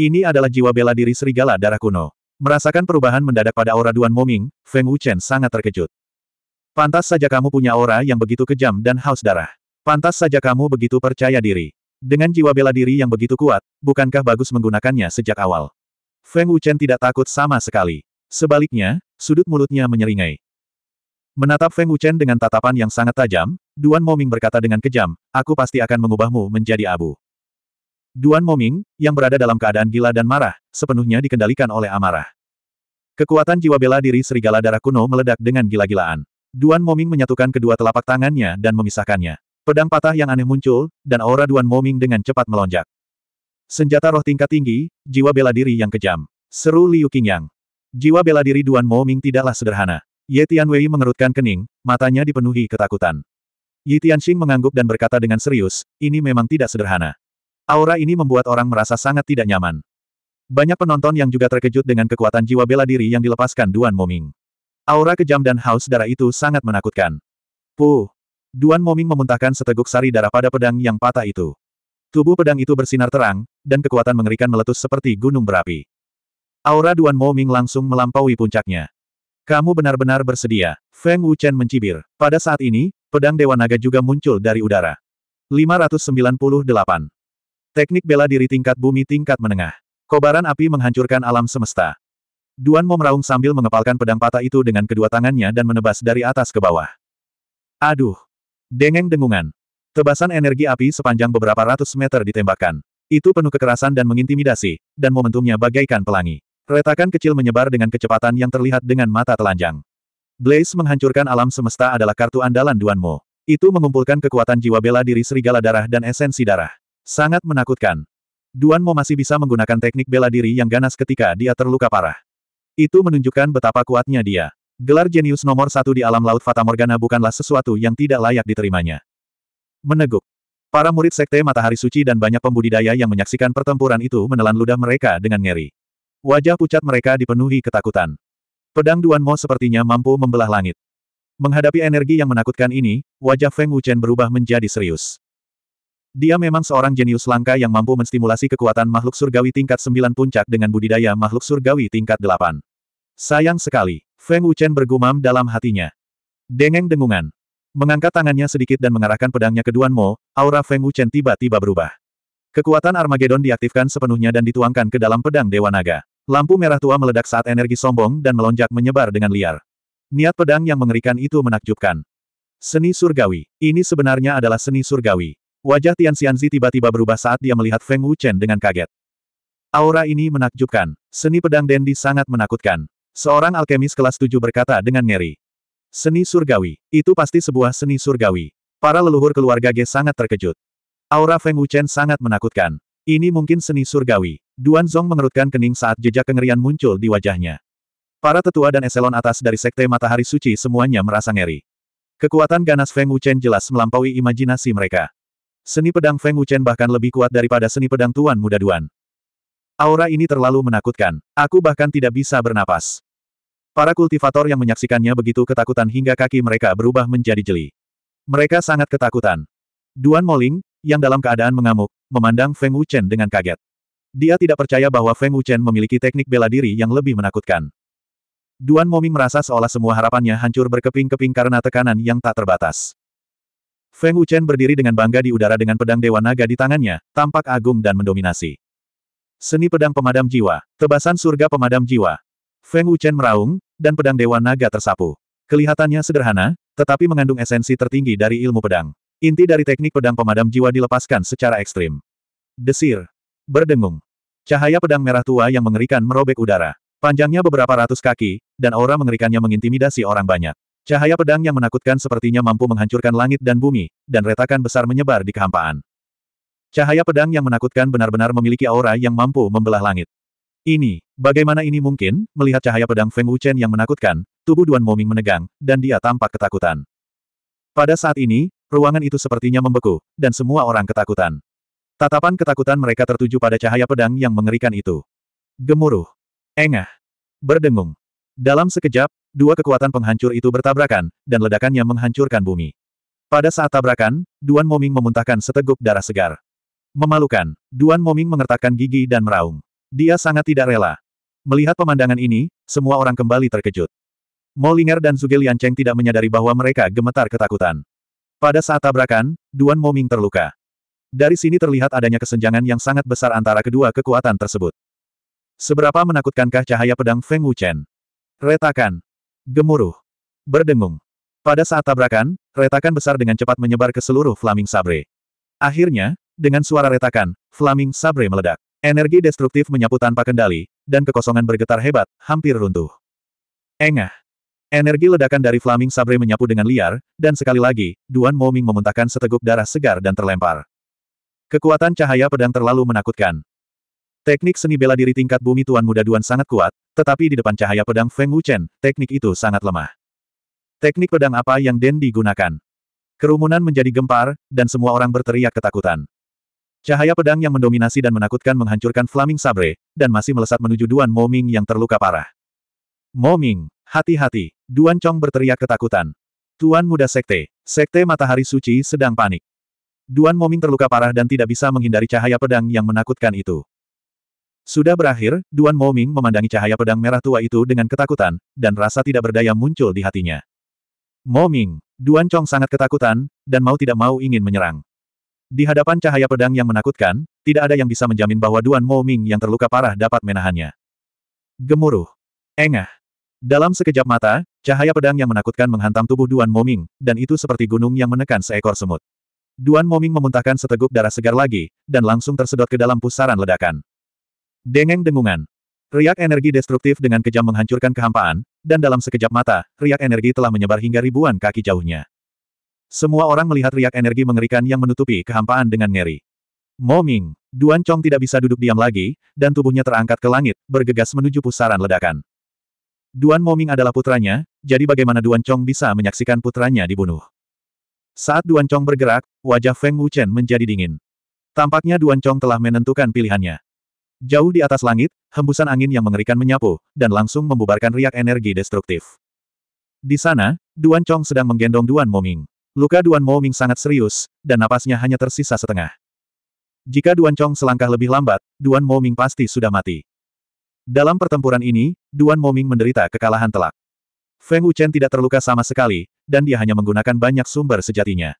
Ini adalah jiwa bela diri serigala darah kuno. Merasakan perubahan mendadak pada aura Duan Moming, Feng Wuchen sangat terkejut. Pantas saja kamu punya aura yang begitu kejam dan haus darah. Pantas saja kamu begitu percaya diri. Dengan jiwa bela diri yang begitu kuat, bukankah bagus menggunakannya sejak awal? Feng Wuchen tidak takut sama sekali. Sebaliknya, sudut mulutnya menyeringai. Menatap Feng Wuchen dengan tatapan yang sangat tajam, Duan Moming berkata dengan kejam, aku pasti akan mengubahmu menjadi abu. Duan Moming, yang berada dalam keadaan gila dan marah, sepenuhnya dikendalikan oleh amarah. Kekuatan jiwa bela diri serigala darah kuno meledak dengan gila-gilaan. Duan Moming menyatukan kedua telapak tangannya dan memisahkannya. Pedang patah yang aneh muncul, dan aura Duan Moming dengan cepat melonjak. Senjata roh tingkat tinggi, jiwa bela diri yang kejam. Seru Liu Qingyang. Jiwa bela diri Duan Moming tidaklah sederhana. Ye Tianwei mengerutkan kening, matanya dipenuhi ketakutan. Yi Tianxing mengangguk dan berkata dengan serius, ini memang tidak sederhana. Aura ini membuat orang merasa sangat tidak nyaman. Banyak penonton yang juga terkejut dengan kekuatan jiwa bela diri yang dilepaskan Duan Moming. Aura kejam dan haus darah itu sangat menakutkan. Puh! Duan Moming memuntahkan seteguk sari darah pada pedang yang patah itu. Tubuh pedang itu bersinar terang, dan kekuatan mengerikan meletus seperti gunung berapi. Aura Duan Moming langsung melampaui puncaknya. Kamu benar-benar bersedia. Feng Wuchen mencibir. Pada saat ini, pedang Dewa Naga juga muncul dari udara. 598. Teknik bela diri tingkat bumi tingkat menengah. Kobaran api menghancurkan alam semesta. Duan Mo meraung sambil mengepalkan pedang patah itu dengan kedua tangannya dan menebas dari atas ke bawah. Aduh! Dengeng dengungan. Tebasan energi api sepanjang beberapa ratus meter ditembakkan. Itu penuh kekerasan dan mengintimidasi, dan momentumnya bagaikan pelangi. Retakan kecil menyebar dengan kecepatan yang terlihat dengan mata telanjang. Blaze menghancurkan alam semesta adalah kartu andalan Duan Mo. Itu mengumpulkan kekuatan jiwa bela diri serigala darah dan esensi darah. Sangat menakutkan. Duan Mo masih bisa menggunakan teknik bela diri yang ganas ketika dia terluka parah. Itu menunjukkan betapa kuatnya dia. Gelar jenius nomor satu di alam laut Fata Morgana bukanlah sesuatu yang tidak layak diterimanya. Meneguk. Para murid Sekte Matahari Suci dan banyak pembudidaya yang menyaksikan pertempuran itu menelan ludah mereka dengan ngeri. Wajah pucat mereka dipenuhi ketakutan. Pedang Duan Mo sepertinya mampu membelah langit. Menghadapi energi yang menakutkan ini, wajah Feng Wuchen berubah menjadi serius. Dia memang seorang jenius langka yang mampu menstimulasi kekuatan makhluk surgawi tingkat 9 puncak dengan budidaya makhluk surgawi tingkat 8. Sayang sekali, Feng Wuchen bergumam dalam hatinya. Dengeng dengungan. Mengangkat tangannya sedikit dan mengarahkan pedangnya ke Duan Mo, aura Feng Wuchen tiba-tiba berubah. Kekuatan Armageddon diaktifkan sepenuhnya dan dituangkan ke dalam pedang Dewa Naga. Lampu merah tua meledak saat energi sombong dan melonjak menyebar dengan liar. Niat pedang yang mengerikan itu menakjubkan. Seni surgawi. Ini sebenarnya adalah seni surgawi. Wajah Tian Xianzi tiba-tiba berubah saat dia melihat Feng Wuchen dengan kaget. Aura ini menakjubkan. Seni pedang Dendi sangat menakutkan. Seorang alkemis kelas 7 berkata dengan ngeri. Seni surgawi. Itu pasti sebuah seni surgawi. Para leluhur keluarga Ge sangat terkejut. Aura Feng Wuchen sangat menakutkan. Ini mungkin seni surgawi. Duan Zong mengerutkan kening saat jejak kengerian muncul di wajahnya. Para tetua dan eselon atas dari Sekte Matahari Suci semuanya merasa ngeri. Kekuatan ganas Feng Wuchen jelas melampaui imajinasi mereka. Seni pedang Feng Wuchen bahkan lebih kuat daripada seni pedang Tuan Muda Duan. Aura ini terlalu menakutkan. Aku bahkan tidak bisa bernapas. Para kultivator yang menyaksikannya begitu ketakutan hingga kaki mereka berubah menjadi jeli. Mereka sangat ketakutan. Duan Moling, yang dalam keadaan mengamuk, memandang Feng Wuchen dengan kaget. Dia tidak percaya bahwa Feng Wuchen memiliki teknik bela diri yang lebih menakutkan. Duan Moming merasa seolah semua harapannya hancur berkeping-keping karena tekanan yang tak terbatas. Feng Wuchen berdiri dengan bangga di udara dengan pedang Dewa Naga di tangannya, tampak agung dan mendominasi. Seni pedang pemadam jiwa, tebasan surga pemadam jiwa. Feng Wuchen meraung, dan pedang Dewa Naga tersapu. Kelihatannya sederhana, tetapi mengandung esensi tertinggi dari ilmu pedang. Inti dari teknik pedang pemadam jiwa dilepaskan secara ekstrim. Desir. Berdengung. Cahaya pedang merah tua yang mengerikan merobek udara. Panjangnya beberapa ratus kaki, dan aura mengerikannya mengintimidasi orang banyak. Cahaya pedang yang menakutkan sepertinya mampu menghancurkan langit dan bumi, dan retakan besar menyebar di kehampaan. Cahaya pedang yang menakutkan benar-benar memiliki aura yang mampu membelah langit. Ini, bagaimana ini mungkin, melihat cahaya pedang Feng Wuchen yang menakutkan, tubuh Duan Moming menegang, dan dia tampak ketakutan. Pada saat ini, ruangan itu sepertinya membeku, dan semua orang ketakutan. Tatapan ketakutan mereka tertuju pada cahaya pedang yang mengerikan itu. Gemuruh. Engah. Berdengung. Dalam sekejap, dua kekuatan penghancur itu bertabrakan, dan ledakannya menghancurkan bumi. Pada saat tabrakan, Duan Moming memuntahkan seteguk darah segar. Memalukan, Duan Moming mengertakkan gigi dan meraung. Dia sangat tidak rela. Melihat pemandangan ini, semua orang kembali terkejut. Molinger dan Zuge Liancheng tidak menyadari bahwa mereka gemetar ketakutan. Pada saat tabrakan, Duan Moming terluka. Dari sini terlihat adanya kesenjangan yang sangat besar antara kedua kekuatan tersebut. Seberapa menakutkankah cahaya pedang Feng Wuchen? Retakan, Gemuruh. Berdengung. Pada saat tabrakan, retakan besar dengan cepat menyebar ke seluruh Flaming Sabre. Akhirnya, dengan suara retakan, Flaming Sabre meledak. Energi destruktif menyapu tanpa kendali, dan kekosongan bergetar hebat, hampir runtuh. Engah. Energi ledakan dari Flaming Sabre menyapu dengan liar, dan sekali lagi, Duan Moming memuntahkan seteguk darah segar dan terlempar. Kekuatan cahaya pedang terlalu menakutkan. Teknik seni bela diri tingkat bumi Tuan Muda Duan sangat kuat, tetapi di depan cahaya pedang Feng Wuchen, teknik itu sangat lemah. Teknik pedang apa yang Den digunakan? Kerumunan menjadi gempar, dan semua orang berteriak ketakutan. Cahaya pedang yang mendominasi dan menakutkan menghancurkan Flaming Sabre, dan masih melesat menuju Duan Moming yang terluka parah. Moming, hati-hati, Duan Chong berteriak ketakutan. Tuan muda sekte, sekte matahari suci sedang panik. Duan Moming terluka parah dan tidak bisa menghindari cahaya pedang yang menakutkan itu. Sudah berakhir, Duan Moming memandangi cahaya pedang merah tua itu dengan ketakutan, dan rasa tidak berdaya muncul di hatinya. Moming, Duan Chong sangat ketakutan, dan mau tidak mau ingin menyerang. Di hadapan cahaya pedang yang menakutkan, tidak ada yang bisa menjamin bahwa Duan Moming yang terluka parah dapat menahannya. Gemuruh. Engah. Dalam sekejap mata, cahaya pedang yang menakutkan menghantam tubuh Duan Moming, dan itu seperti gunung yang menekan seekor semut. Duan Moming memuntahkan seteguk darah segar lagi, dan langsung tersedot ke dalam pusaran ledakan. Dengeng dengungan. Riak energi destruktif dengan kejam menghancurkan kehampaan, dan dalam sekejap mata, riak energi telah menyebar hingga ribuan kaki jauhnya. Semua orang melihat riak energi mengerikan yang menutupi kehampaan dengan ngeri. Moming, Duan Chong tidak bisa duduk diam lagi, dan tubuhnya terangkat ke langit, bergegas menuju pusaran ledakan. Duan Moming adalah putranya, jadi bagaimana Duan Chong bisa menyaksikan putranya dibunuh? Saat Duan Chong bergerak, wajah Feng Wuchen menjadi dingin. Tampaknya Duan Chong telah menentukan pilihannya. Jauh di atas langit, hembusan angin yang mengerikan menyapu, dan langsung membubarkan riak energi destruktif. Di sana, Duan Chong sedang menggendong Duan Moming. Luka Duan Moming sangat serius, dan napasnya hanya tersisa setengah. Jika Duan Chong selangkah lebih lambat, Duan Moming pasti sudah mati. Dalam pertempuran ini, Duan Moming menderita kekalahan telak. Feng Wuchen tidak terluka sama sekali, dan dia hanya menggunakan banyak sumber sejatinya.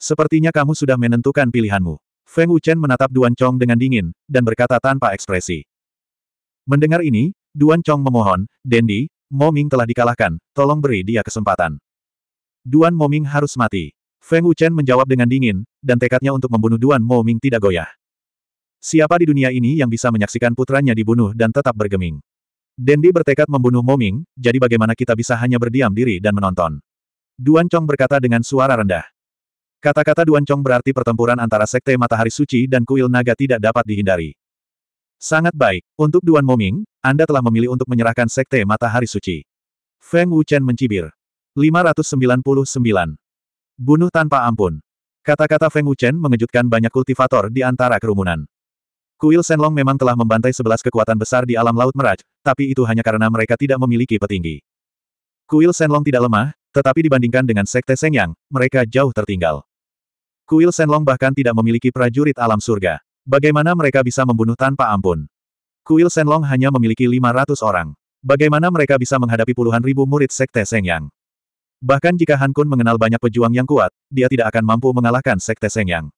Sepertinya kamu sudah menentukan pilihanmu. Feng Wuchen menatap Duan Chong dengan dingin, dan berkata tanpa ekspresi. Mendengar ini, Duan Chong memohon, Dendi, Moming telah dikalahkan, tolong beri dia kesempatan. Duan Moming harus mati. Feng Wuchen menjawab dengan dingin, dan tekadnya untuk membunuh Duan Moming tidak goyah. Siapa di dunia ini yang bisa menyaksikan putranya dibunuh dan tetap bergeming? Dendi bertekad membunuh Moming, jadi bagaimana kita bisa hanya berdiam diri dan menonton? Duan Chong berkata dengan suara rendah. Kata-kata Duancong berarti pertempuran antara Sekte Matahari Suci dan Kuil Naga tidak dapat dihindari. Sangat baik, untuk Duan Moming, Anda telah memilih untuk menyerahkan Sekte Matahari Suci. Feng Wuchen mencibir. 599. Bunuh tanpa ampun. Kata-kata Feng Wuchen mengejutkan banyak kultivator di antara kerumunan. Kuil Senlong memang telah membantai sebelas kekuatan besar di alam Laut Meraj, tapi itu hanya karena mereka tidak memiliki petinggi. Kuil Senlong tidak lemah, tetapi dibandingkan dengan Sekte Sengyang, mereka jauh tertinggal. Kuil Senlong bahkan tidak memiliki prajurit alam surga. Bagaimana mereka bisa membunuh tanpa ampun? Kuil Senlong hanya memiliki 500 orang. Bagaimana mereka bisa menghadapi puluhan ribu murid Sekte Sengyang? Bahkan jika Han Kun mengenal banyak pejuang yang kuat, dia tidak akan mampu mengalahkan Sekte Sengyang.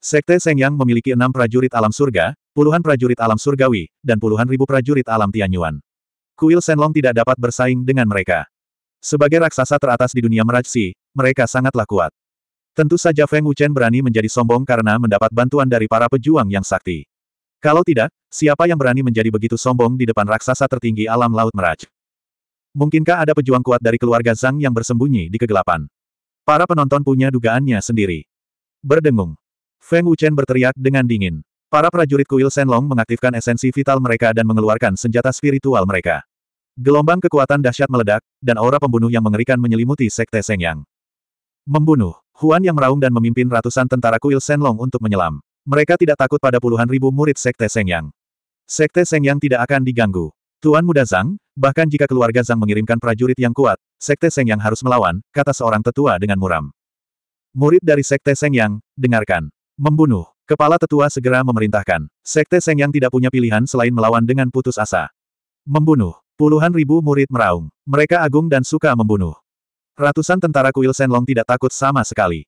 Sekte Sengyang memiliki enam prajurit alam surga, puluhan prajurit alam surgawi, dan puluhan ribu prajurit alam Tianyuan. Kuil Senlong tidak dapat bersaing dengan mereka. Sebagai raksasa teratas di dunia merajsi, mereka sangatlah kuat. Tentu saja Feng Wuchen berani menjadi sombong karena mendapat bantuan dari para pejuang yang sakti. Kalau tidak, siapa yang berani menjadi begitu sombong di depan raksasa tertinggi alam Laut Meraj? Mungkinkah ada pejuang kuat dari keluarga Zhang yang bersembunyi di kegelapan? Para penonton punya dugaannya sendiri. Berdengung. Feng Wuchen berteriak dengan dingin. Para prajurit kuil Senlong mengaktifkan esensi vital mereka dan mengeluarkan senjata spiritual mereka. Gelombang kekuatan dahsyat meledak, dan aura pembunuh yang mengerikan menyelimuti Sekte Sengyang. Membunuh. Huan yang meraung dan memimpin ratusan tentara kuil Senlong untuk menyelam. Mereka tidak takut pada puluhan ribu murid Sekte Sengyang. Sekte Sengyang tidak akan diganggu. Tuan muda Zhang, bahkan jika keluarga Zhang mengirimkan prajurit yang kuat, Sekte Sengyang harus melawan, kata seorang tetua dengan muram. Murid dari Sekte Sengyang, dengarkan. Membunuh. Kepala tetua segera memerintahkan. Sekte Sengyang tidak punya pilihan selain melawan dengan putus asa. Membunuh. Puluhan ribu murid meraung. Mereka agung dan suka membunuh. Ratusan tentara kuil Senlong tidak takut sama sekali.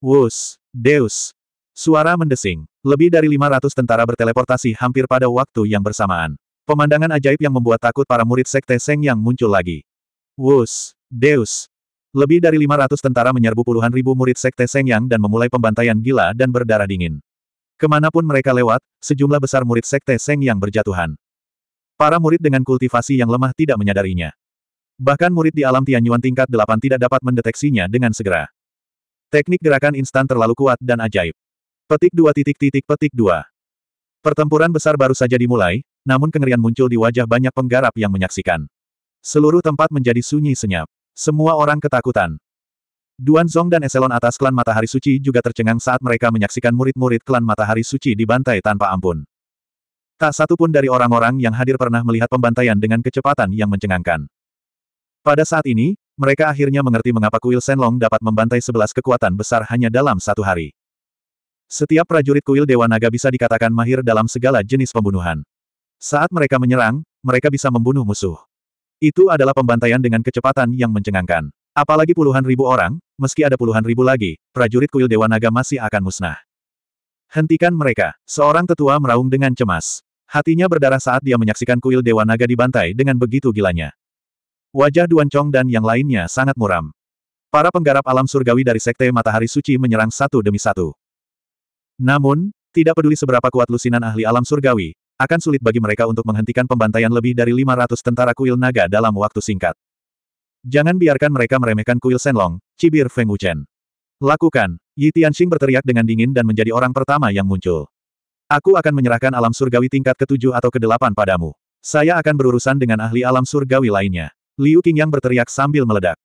Wus! Deus! Suara mendesing. Lebih dari 500 tentara berteleportasi hampir pada waktu yang bersamaan. Pemandangan ajaib yang membuat takut para murid Sekte Seng yang muncul lagi. Wus! Deus! Lebih dari 500 tentara menyerbu puluhan ribu murid Sekte Seng yang dan memulai pembantaian gila dan berdarah dingin. Kemanapun mereka lewat, sejumlah besar murid Sekte Seng yang berjatuhan. Para murid dengan kultivasi yang lemah tidak menyadarinya. Bahkan murid di alam Tianyuan tingkat 8 tidak dapat mendeteksinya dengan segera. Teknik gerakan instan terlalu kuat dan ajaib. Petik dua titik titik petik dua. Pertempuran besar baru saja dimulai, namun kengerian muncul di wajah banyak penggarap yang menyaksikan. Seluruh tempat menjadi sunyi senyap. Semua orang ketakutan. Duan Zong dan eselon atas klan Matahari Suci juga tercengang saat mereka menyaksikan murid-murid klan Matahari Suci dibantai tanpa ampun. Tak satu pun dari orang-orang yang hadir pernah melihat pembantaian dengan kecepatan yang mencengangkan. Pada saat ini, mereka akhirnya mengerti mengapa kuil Senlong dapat membantai sebelas kekuatan besar hanya dalam satu hari. Setiap prajurit kuil Dewa Naga bisa dikatakan mahir dalam segala jenis pembunuhan. Saat mereka menyerang, mereka bisa membunuh musuh. Itu adalah pembantaian dengan kecepatan yang mencengangkan. Apalagi puluhan ribu orang, meski ada puluhan ribu lagi, prajurit kuil Dewa Naga masih akan musnah. Hentikan mereka, seorang tetua meraung dengan cemas. Hatinya berdarah saat dia menyaksikan kuil Dewa Naga dibantai dengan begitu gilanya. Wajah Duan Chong dan yang lainnya sangat muram. Para penggarap alam surgawi dari Sekte Matahari Suci menyerang satu demi satu. Namun, tidak peduli seberapa kuat lusinan ahli alam surgawi, akan sulit bagi mereka untuk menghentikan pembantaian lebih dari 500 tentara kuil naga dalam waktu singkat. Jangan biarkan mereka meremehkan kuil Senlong, cibir Feng Wuchen. Lakukan, Yi Tianxing berteriak dengan dingin dan menjadi orang pertama yang muncul. Aku akan menyerahkan alam surgawi tingkat ketujuh atau kedelapan padamu. Saya akan berurusan dengan ahli alam surgawi lainnya. Liu King yang berteriak sambil meledak.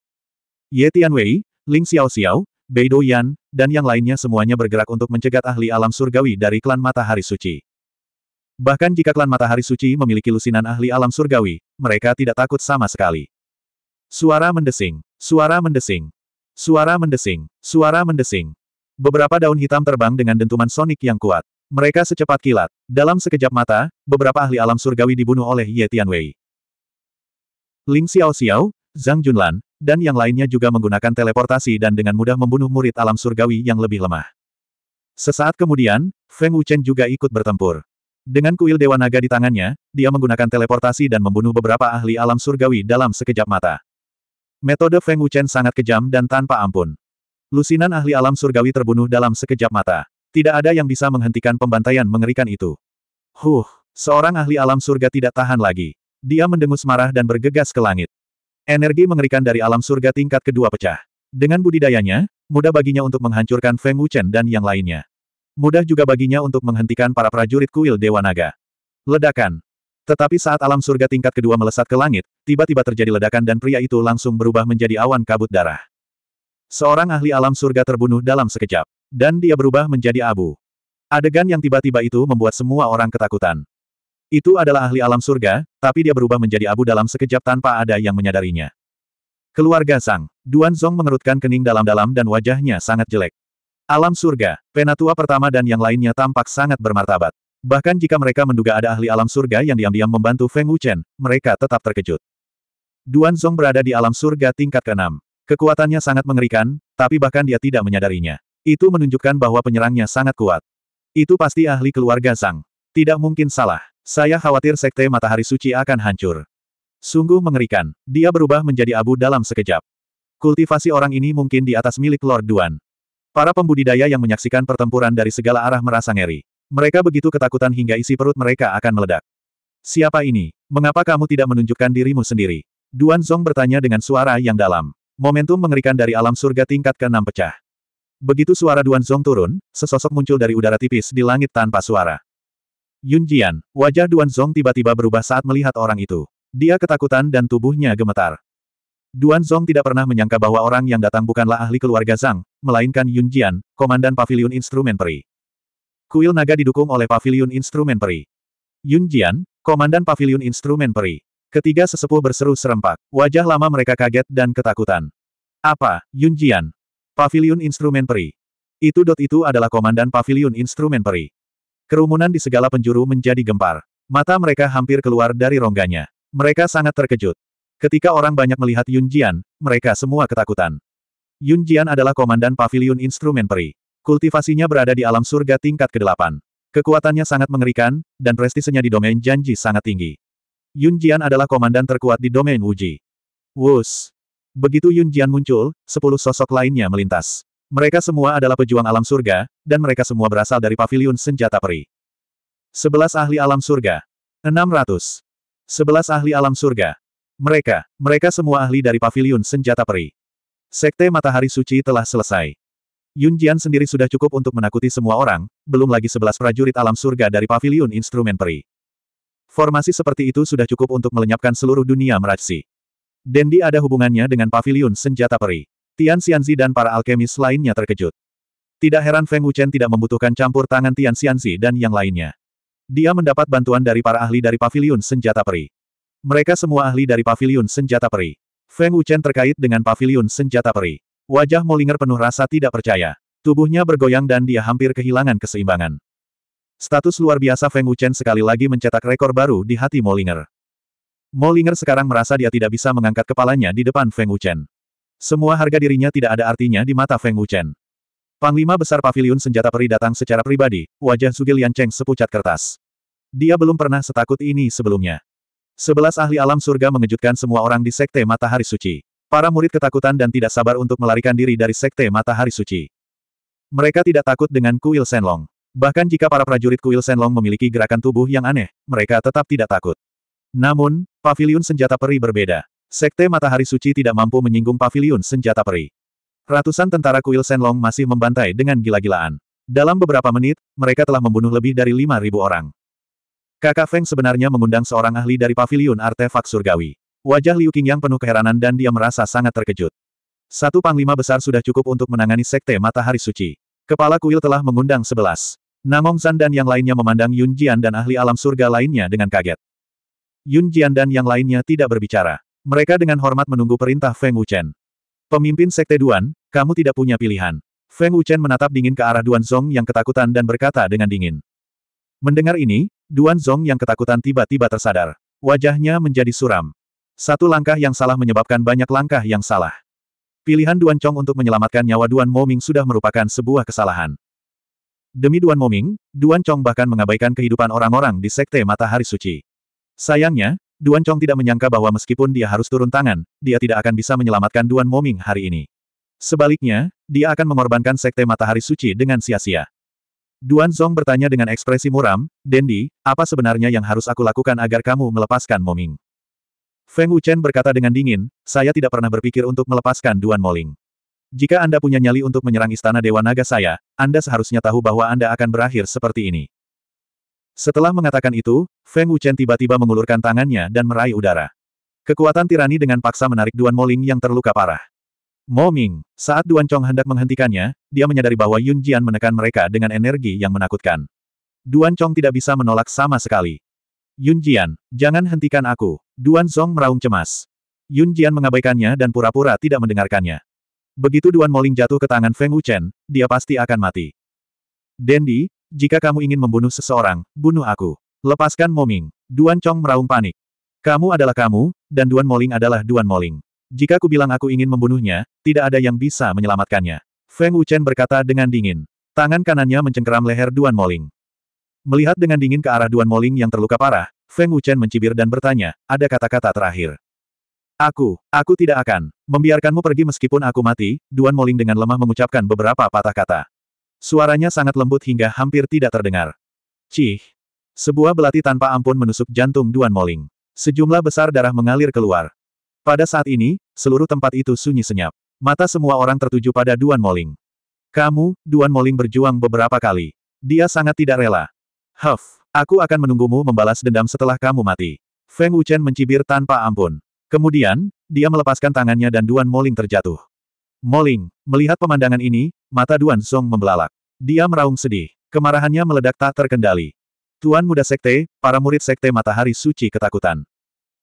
Ye Tianwei, Ling Xiao Xiao, Bei Douyan, dan yang lainnya semuanya bergerak untuk mencegat ahli alam surgawi dari klan Matahari Suci. Bahkan jika klan Matahari Suci memiliki lusinan ahli alam surgawi, mereka tidak takut sama sekali. Suara mendesing, suara mendesing, suara mendesing, suara mendesing. Beberapa daun hitam terbang dengan dentuman sonik yang kuat. Mereka secepat kilat. Dalam sekejap mata, beberapa ahli alam surgawi dibunuh oleh Ye Tianwei. Ling Xiao Xiao, Zhang Junlan, dan yang lainnya juga menggunakan teleportasi dan dengan mudah membunuh murid alam surgawi yang lebih lemah. Sesaat kemudian, Feng Wuchen juga ikut bertempur. Dengan kuil Dewa Naga di tangannya, dia menggunakan teleportasi dan membunuh beberapa ahli alam surgawi dalam sekejap mata. Metode Feng Wuchen sangat kejam dan tanpa ampun. Lusinan ahli alam surgawi terbunuh dalam sekejap mata. Tidak ada yang bisa menghentikan pembantaian mengerikan itu. Huh, seorang ahli alam surga tidak tahan lagi. Dia mendengus marah dan bergegas ke langit. Energi mengerikan dari alam surga tingkat kedua pecah. Dengan budidayanya, mudah baginya untuk menghancurkan Feng Wuchen dan yang lainnya. Mudah juga baginya untuk menghentikan para prajurit kuil Dewa Naga. Ledakan. Tetapi saat alam surga tingkat kedua melesat ke langit, tiba-tiba terjadi ledakan dan pria itu langsung berubah menjadi awan kabut darah. Seorang ahli alam surga terbunuh dalam sekejap. Dan dia berubah menjadi abu. Adegan yang tiba-tiba itu membuat semua orang ketakutan. Itu adalah ahli alam surga, tapi dia berubah menjadi abu dalam sekejap tanpa ada yang menyadarinya. Keluarga Sang, Duan Zong mengerutkan kening dalam-dalam dan wajahnya sangat jelek. Alam surga, penatua pertama dan yang lainnya tampak sangat bermartabat. Bahkan jika mereka menduga ada ahli alam surga yang diam-diam membantu Feng Wuchen, mereka tetap terkejut. Duan Zong berada di alam surga tingkat ke-6. Kekuatannya sangat mengerikan, tapi bahkan dia tidak menyadarinya. Itu menunjukkan bahwa penyerangnya sangat kuat. Itu pasti ahli keluarga Sang. Tidak mungkin salah. Saya khawatir Sekte Matahari Suci akan hancur. Sungguh mengerikan, dia berubah menjadi abu dalam sekejap. Kultivasi orang ini mungkin di atas milik Lord Duan. Para pembudidaya yang menyaksikan pertempuran dari segala arah merasa ngeri. Mereka begitu ketakutan hingga isi perut mereka akan meledak. Siapa ini? Mengapa kamu tidak menunjukkan dirimu sendiri? Duan Zong bertanya dengan suara yang dalam. Momentum mengerikan dari alam surga tingkat ke-6 pecah. Begitu suara Duan Zong turun, sesosok muncul dari udara tipis di langit tanpa suara. Yun Jian, wajah Duan Zong tiba-tiba berubah saat melihat orang itu. Dia ketakutan dan tubuhnya gemetar. Duan Zong tidak pernah menyangka bahwa orang yang datang bukanlah ahli keluarga Zhang, melainkan Yun Jian, komandan pavilion instrumen peri. Kuil naga didukung oleh pavilion instrumen peri. Yun Jian, komandan pavilion instrumen peri. Ketiga sesepuh berseru serempak, wajah lama mereka kaget dan ketakutan. Apa, Yun Jian? Pavilion instrumen peri. Itu dot itu adalah komandan pavilion instrumen peri. Kerumunan di segala penjuru menjadi gempar. Mata mereka hampir keluar dari rongganya. Mereka sangat terkejut. Ketika orang banyak melihat Yun Jian, mereka semua ketakutan. Yun Jian adalah komandan pavilion instrumen peri. Kultivasinya berada di alam surga tingkat ke-8. Kekuatannya sangat mengerikan, dan prestisenya di domain janji sangat tinggi. Yun Jian adalah komandan terkuat di domain Wuji. Wus. Begitu Yun Jian muncul, sepuluh sosok lainnya melintas. Mereka semua adalah pejuang alam surga, dan mereka semua berasal dari pavilion senjata peri. Sebelas ahli alam surga. enam ratus. Sebelas ahli alam surga. Mereka, mereka semua ahli dari pavilion senjata peri. Sekte Matahari Suci telah selesai. Yun Jian sendiri sudah cukup untuk menakuti semua orang, belum lagi sebelas prajurit alam surga dari pavilion instrumen peri. Formasi seperti itu sudah cukup untuk melenyapkan seluruh dunia meraksi. Dendi ada hubungannya dengan pavilion senjata peri. Tian Xianzi dan para alkemis lainnya terkejut. Tidak heran Feng Wuchen tidak membutuhkan campur tangan Tian Xianzi dan yang lainnya. Dia mendapat bantuan dari para ahli dari paviliun senjata peri. Mereka semua ahli dari paviliun senjata peri. Feng Wuchen terkait dengan paviliun senjata peri. Wajah Molinger penuh rasa tidak percaya. Tubuhnya bergoyang dan dia hampir kehilangan keseimbangan. Status luar biasa Feng Wuchen sekali lagi mencetak rekor baru di hati Molinger. Molinger sekarang merasa dia tidak bisa mengangkat kepalanya di depan Feng Wuchen. Semua harga dirinya tidak ada artinya di mata Feng Wuchen. Panglima besar paviliun senjata peri datang secara pribadi, wajah Zuge Yan Cheng sepucat kertas. Dia belum pernah setakut ini sebelumnya. Sebelas ahli alam surga mengejutkan semua orang di Sekte Matahari Suci. Para murid ketakutan dan tidak sabar untuk melarikan diri dari Sekte Matahari Suci. Mereka tidak takut dengan kuil Senlong. Bahkan jika para prajurit kuil Senlong memiliki gerakan tubuh yang aneh, mereka tetap tidak takut. Namun, paviliun senjata peri berbeda. Sekte Matahari Suci tidak mampu menyinggung paviliun senjata peri. Ratusan tentara kuil Senlong masih membantai dengan gila-gilaan. Dalam beberapa menit, mereka telah membunuh lebih dari 5.000 orang. Kakak Feng sebenarnya mengundang seorang ahli dari paviliun artefak surgawi. Wajah Liu Qingyang penuh keheranan dan dia merasa sangat terkejut. Satu panglima besar sudah cukup untuk menangani Sekte Matahari Suci. Kepala kuil telah mengundang sebelas. Namong San dan yang lainnya memandang Yun Jian dan ahli alam surga lainnya dengan kaget. Yun Jian dan yang lainnya tidak berbicara. Mereka dengan hormat menunggu perintah Feng Wuchen. Pemimpin Sekte Duan, kamu tidak punya pilihan. Feng Wuchen menatap dingin ke arah Duan Zong yang ketakutan dan berkata dengan dingin. Mendengar ini, Duan Zong yang ketakutan tiba-tiba tersadar. Wajahnya menjadi suram. Satu langkah yang salah menyebabkan banyak langkah yang salah. Pilihan Duan Chong untuk menyelamatkan nyawa Duan Moming sudah merupakan sebuah kesalahan. Demi Duan Moming, Duan Chong bahkan mengabaikan kehidupan orang-orang di Sekte Matahari Suci. Sayangnya, Duan Chong tidak menyangka bahwa meskipun dia harus turun tangan, dia tidak akan bisa menyelamatkan Duan Moming hari ini. Sebaliknya, dia akan mengorbankan Sekte Matahari Suci dengan sia-sia. Duan Zong bertanya dengan ekspresi muram, Dendi, apa sebenarnya yang harus aku lakukan agar kamu melepaskan Moming? Feng Wuchen berkata dengan dingin, saya tidak pernah berpikir untuk melepaskan Duan Moling. Jika Anda punya nyali untuk menyerang Istana Dewa Naga saya, Anda seharusnya tahu bahwa Anda akan berakhir seperti ini. Setelah mengatakan itu, Feng Wuchen tiba-tiba mengulurkan tangannya dan meraih udara. Kekuatan tirani dengan paksa menarik Duan Moling yang terluka parah. Mo Ming, saat Duan Chong hendak menghentikannya, dia menyadari bahwa Yun Jian menekan mereka dengan energi yang menakutkan. Duan Chong tidak bisa menolak sama sekali. Yun Jian, jangan hentikan aku. Duan Zong meraung cemas. Yun Jian mengabaikannya dan pura-pura tidak mendengarkannya. Begitu Duan Moling jatuh ke tangan Feng Wuchen, dia pasti akan mati. Dendi, jika kamu ingin membunuh seseorang, bunuh aku. Lepaskan Moming. Duan Chong meraung panik. Kamu adalah kamu, dan Duan Moling adalah Duan Moling. Jika aku bilang aku ingin membunuhnya, tidak ada yang bisa menyelamatkannya. Feng Wuchen berkata dengan dingin. Tangan kanannya mencengkeram leher Duan Moling. Melihat dengan dingin ke arah Duan Moling yang terluka parah, Feng Wuchen mencibir dan bertanya, ada kata-kata terakhir. Aku, aku tidak akan membiarkanmu pergi meskipun aku mati, Duan Moling dengan lemah mengucapkan beberapa patah kata. Suaranya sangat lembut hingga hampir tidak terdengar. Cih! Sebuah belati tanpa ampun menusuk jantung Duan Moling. Sejumlah besar darah mengalir keluar. Pada saat ini, seluruh tempat itu sunyi senyap. Mata semua orang tertuju pada Duan Moling. Kamu, Duan Moling berjuang beberapa kali. Dia sangat tidak rela. Huff, aku akan menunggumu membalas dendam setelah kamu mati. Feng Wuchen mencibir tanpa ampun. Kemudian, dia melepaskan tangannya dan Duan Moling terjatuh. Moling, melihat pemandangan ini, Mata Duan Song membelalak. Dia meraung sedih. Kemarahannya meledak tak terkendali. Tuan muda sekte, para murid sekte matahari suci ketakutan.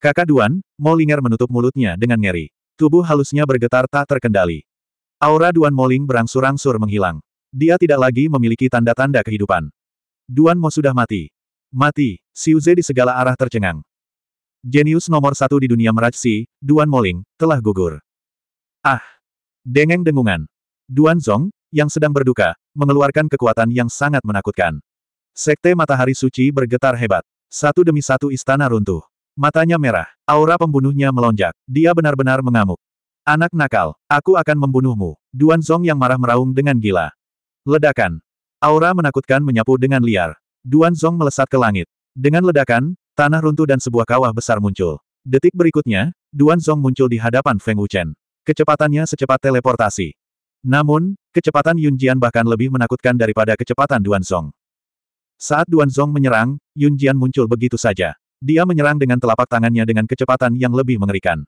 Kakak Duan, Molinger menutup mulutnya dengan ngeri. Tubuh halusnya bergetar tak terkendali. Aura Duan Moling berangsur-angsur menghilang. Dia tidak lagi memiliki tanda-tanda kehidupan. Duan Mo sudah mati. Mati, Siuze di segala arah tercengang. Jenius nomor satu di dunia meraksi, Duan Moling, telah gugur. Ah! Dengeng dengungan. Duan Zong, yang sedang berduka, mengeluarkan kekuatan yang sangat menakutkan. Sekte Matahari Suci bergetar hebat. Satu demi satu istana runtuh. Matanya merah, aura pembunuhnya melonjak, dia benar-benar mengamuk. Anak nakal, aku akan membunuhmu. Duan Zong yang marah meraung dengan gila. Ledakan. Aura menakutkan menyapu dengan liar. Duan Zong melesat ke langit. Dengan ledakan, tanah runtuh dan sebuah kawah besar muncul. Detik berikutnya, Duan Zong muncul di hadapan Feng Wuchen. Kecepatannya secepat teleportasi. Namun, kecepatan Yun Jian bahkan lebih menakutkan daripada kecepatan Duan Zong. Saat Duan Zong menyerang, Yun Jian muncul begitu saja. Dia menyerang dengan telapak tangannya dengan kecepatan yang lebih mengerikan.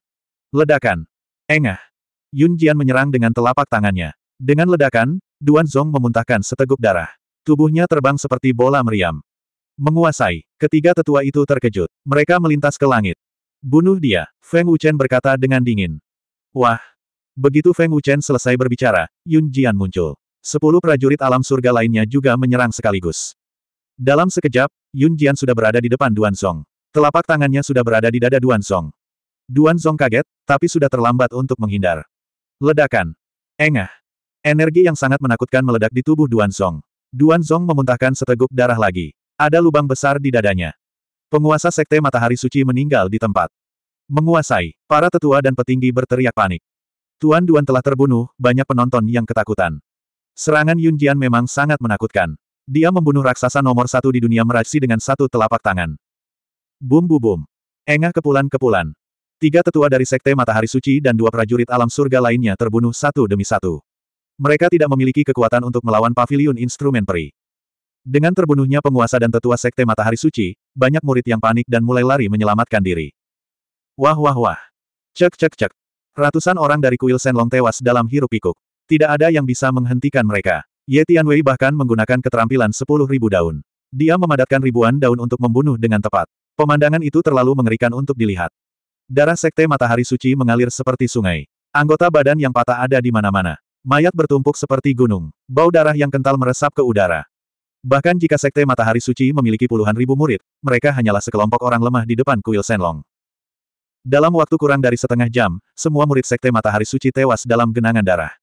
Ledakan. Engah. Yun Jian menyerang dengan telapak tangannya. Dengan ledakan, Duan Zong memuntahkan seteguk darah. Tubuhnya terbang seperti bola meriam. Menguasai. Ketiga tetua itu terkejut. Mereka melintas ke langit. Bunuh dia, Feng Wuchen berkata dengan dingin. Wah, Begitu Feng Wuchen selesai berbicara, Yun Jian muncul. Sepuluh prajurit alam surga lainnya juga menyerang sekaligus. Dalam sekejap, Yun Jian sudah berada di depan Duan Song. Telapak tangannya sudah berada di dada Duan Song. Duan Song kaget, tapi sudah terlambat untuk menghindar. Ledakan. Engah. Energi yang sangat menakutkan meledak di tubuh Duan Song. Duan Song memuntahkan seteguk darah lagi. Ada lubang besar di dadanya. Penguasa Sekte Matahari Suci meninggal di tempat. Menguasai, para tetua dan petinggi berteriak panik. Tuan Duan telah terbunuh, banyak penonton yang ketakutan. Serangan Yun Jian memang sangat menakutkan. Dia membunuh raksasa nomor satu di dunia meraksi dengan satu telapak tangan. Bum bu bum. Engah kepulan-kepulan. Tiga tetua dari Sekte Matahari Suci dan dua prajurit alam surga lainnya terbunuh satu demi satu. Mereka tidak memiliki kekuatan untuk melawan pavilion instrumen peri. Dengan terbunuhnya penguasa dan tetua Sekte Matahari Suci, banyak murid yang panik dan mulai lari menyelamatkan diri. Wah wah wah. Cek cek cek. Ratusan orang dari kuil Senlong tewas dalam hirup pikuk. Tidak ada yang bisa menghentikan mereka. Ye Tianwei bahkan menggunakan keterampilan sepuluh ribu daun. Dia memadatkan ribuan daun untuk membunuh dengan tepat. Pemandangan itu terlalu mengerikan untuk dilihat. Darah sekte matahari suci mengalir seperti sungai. Anggota badan yang patah ada di mana-mana. Mayat bertumpuk seperti gunung. Bau darah yang kental meresap ke udara. Bahkan jika sekte matahari suci memiliki puluhan ribu murid, mereka hanyalah sekelompok orang lemah di depan kuil Senlong. Dalam waktu kurang dari setengah jam, semua murid Sekte Matahari Suci tewas dalam genangan darah.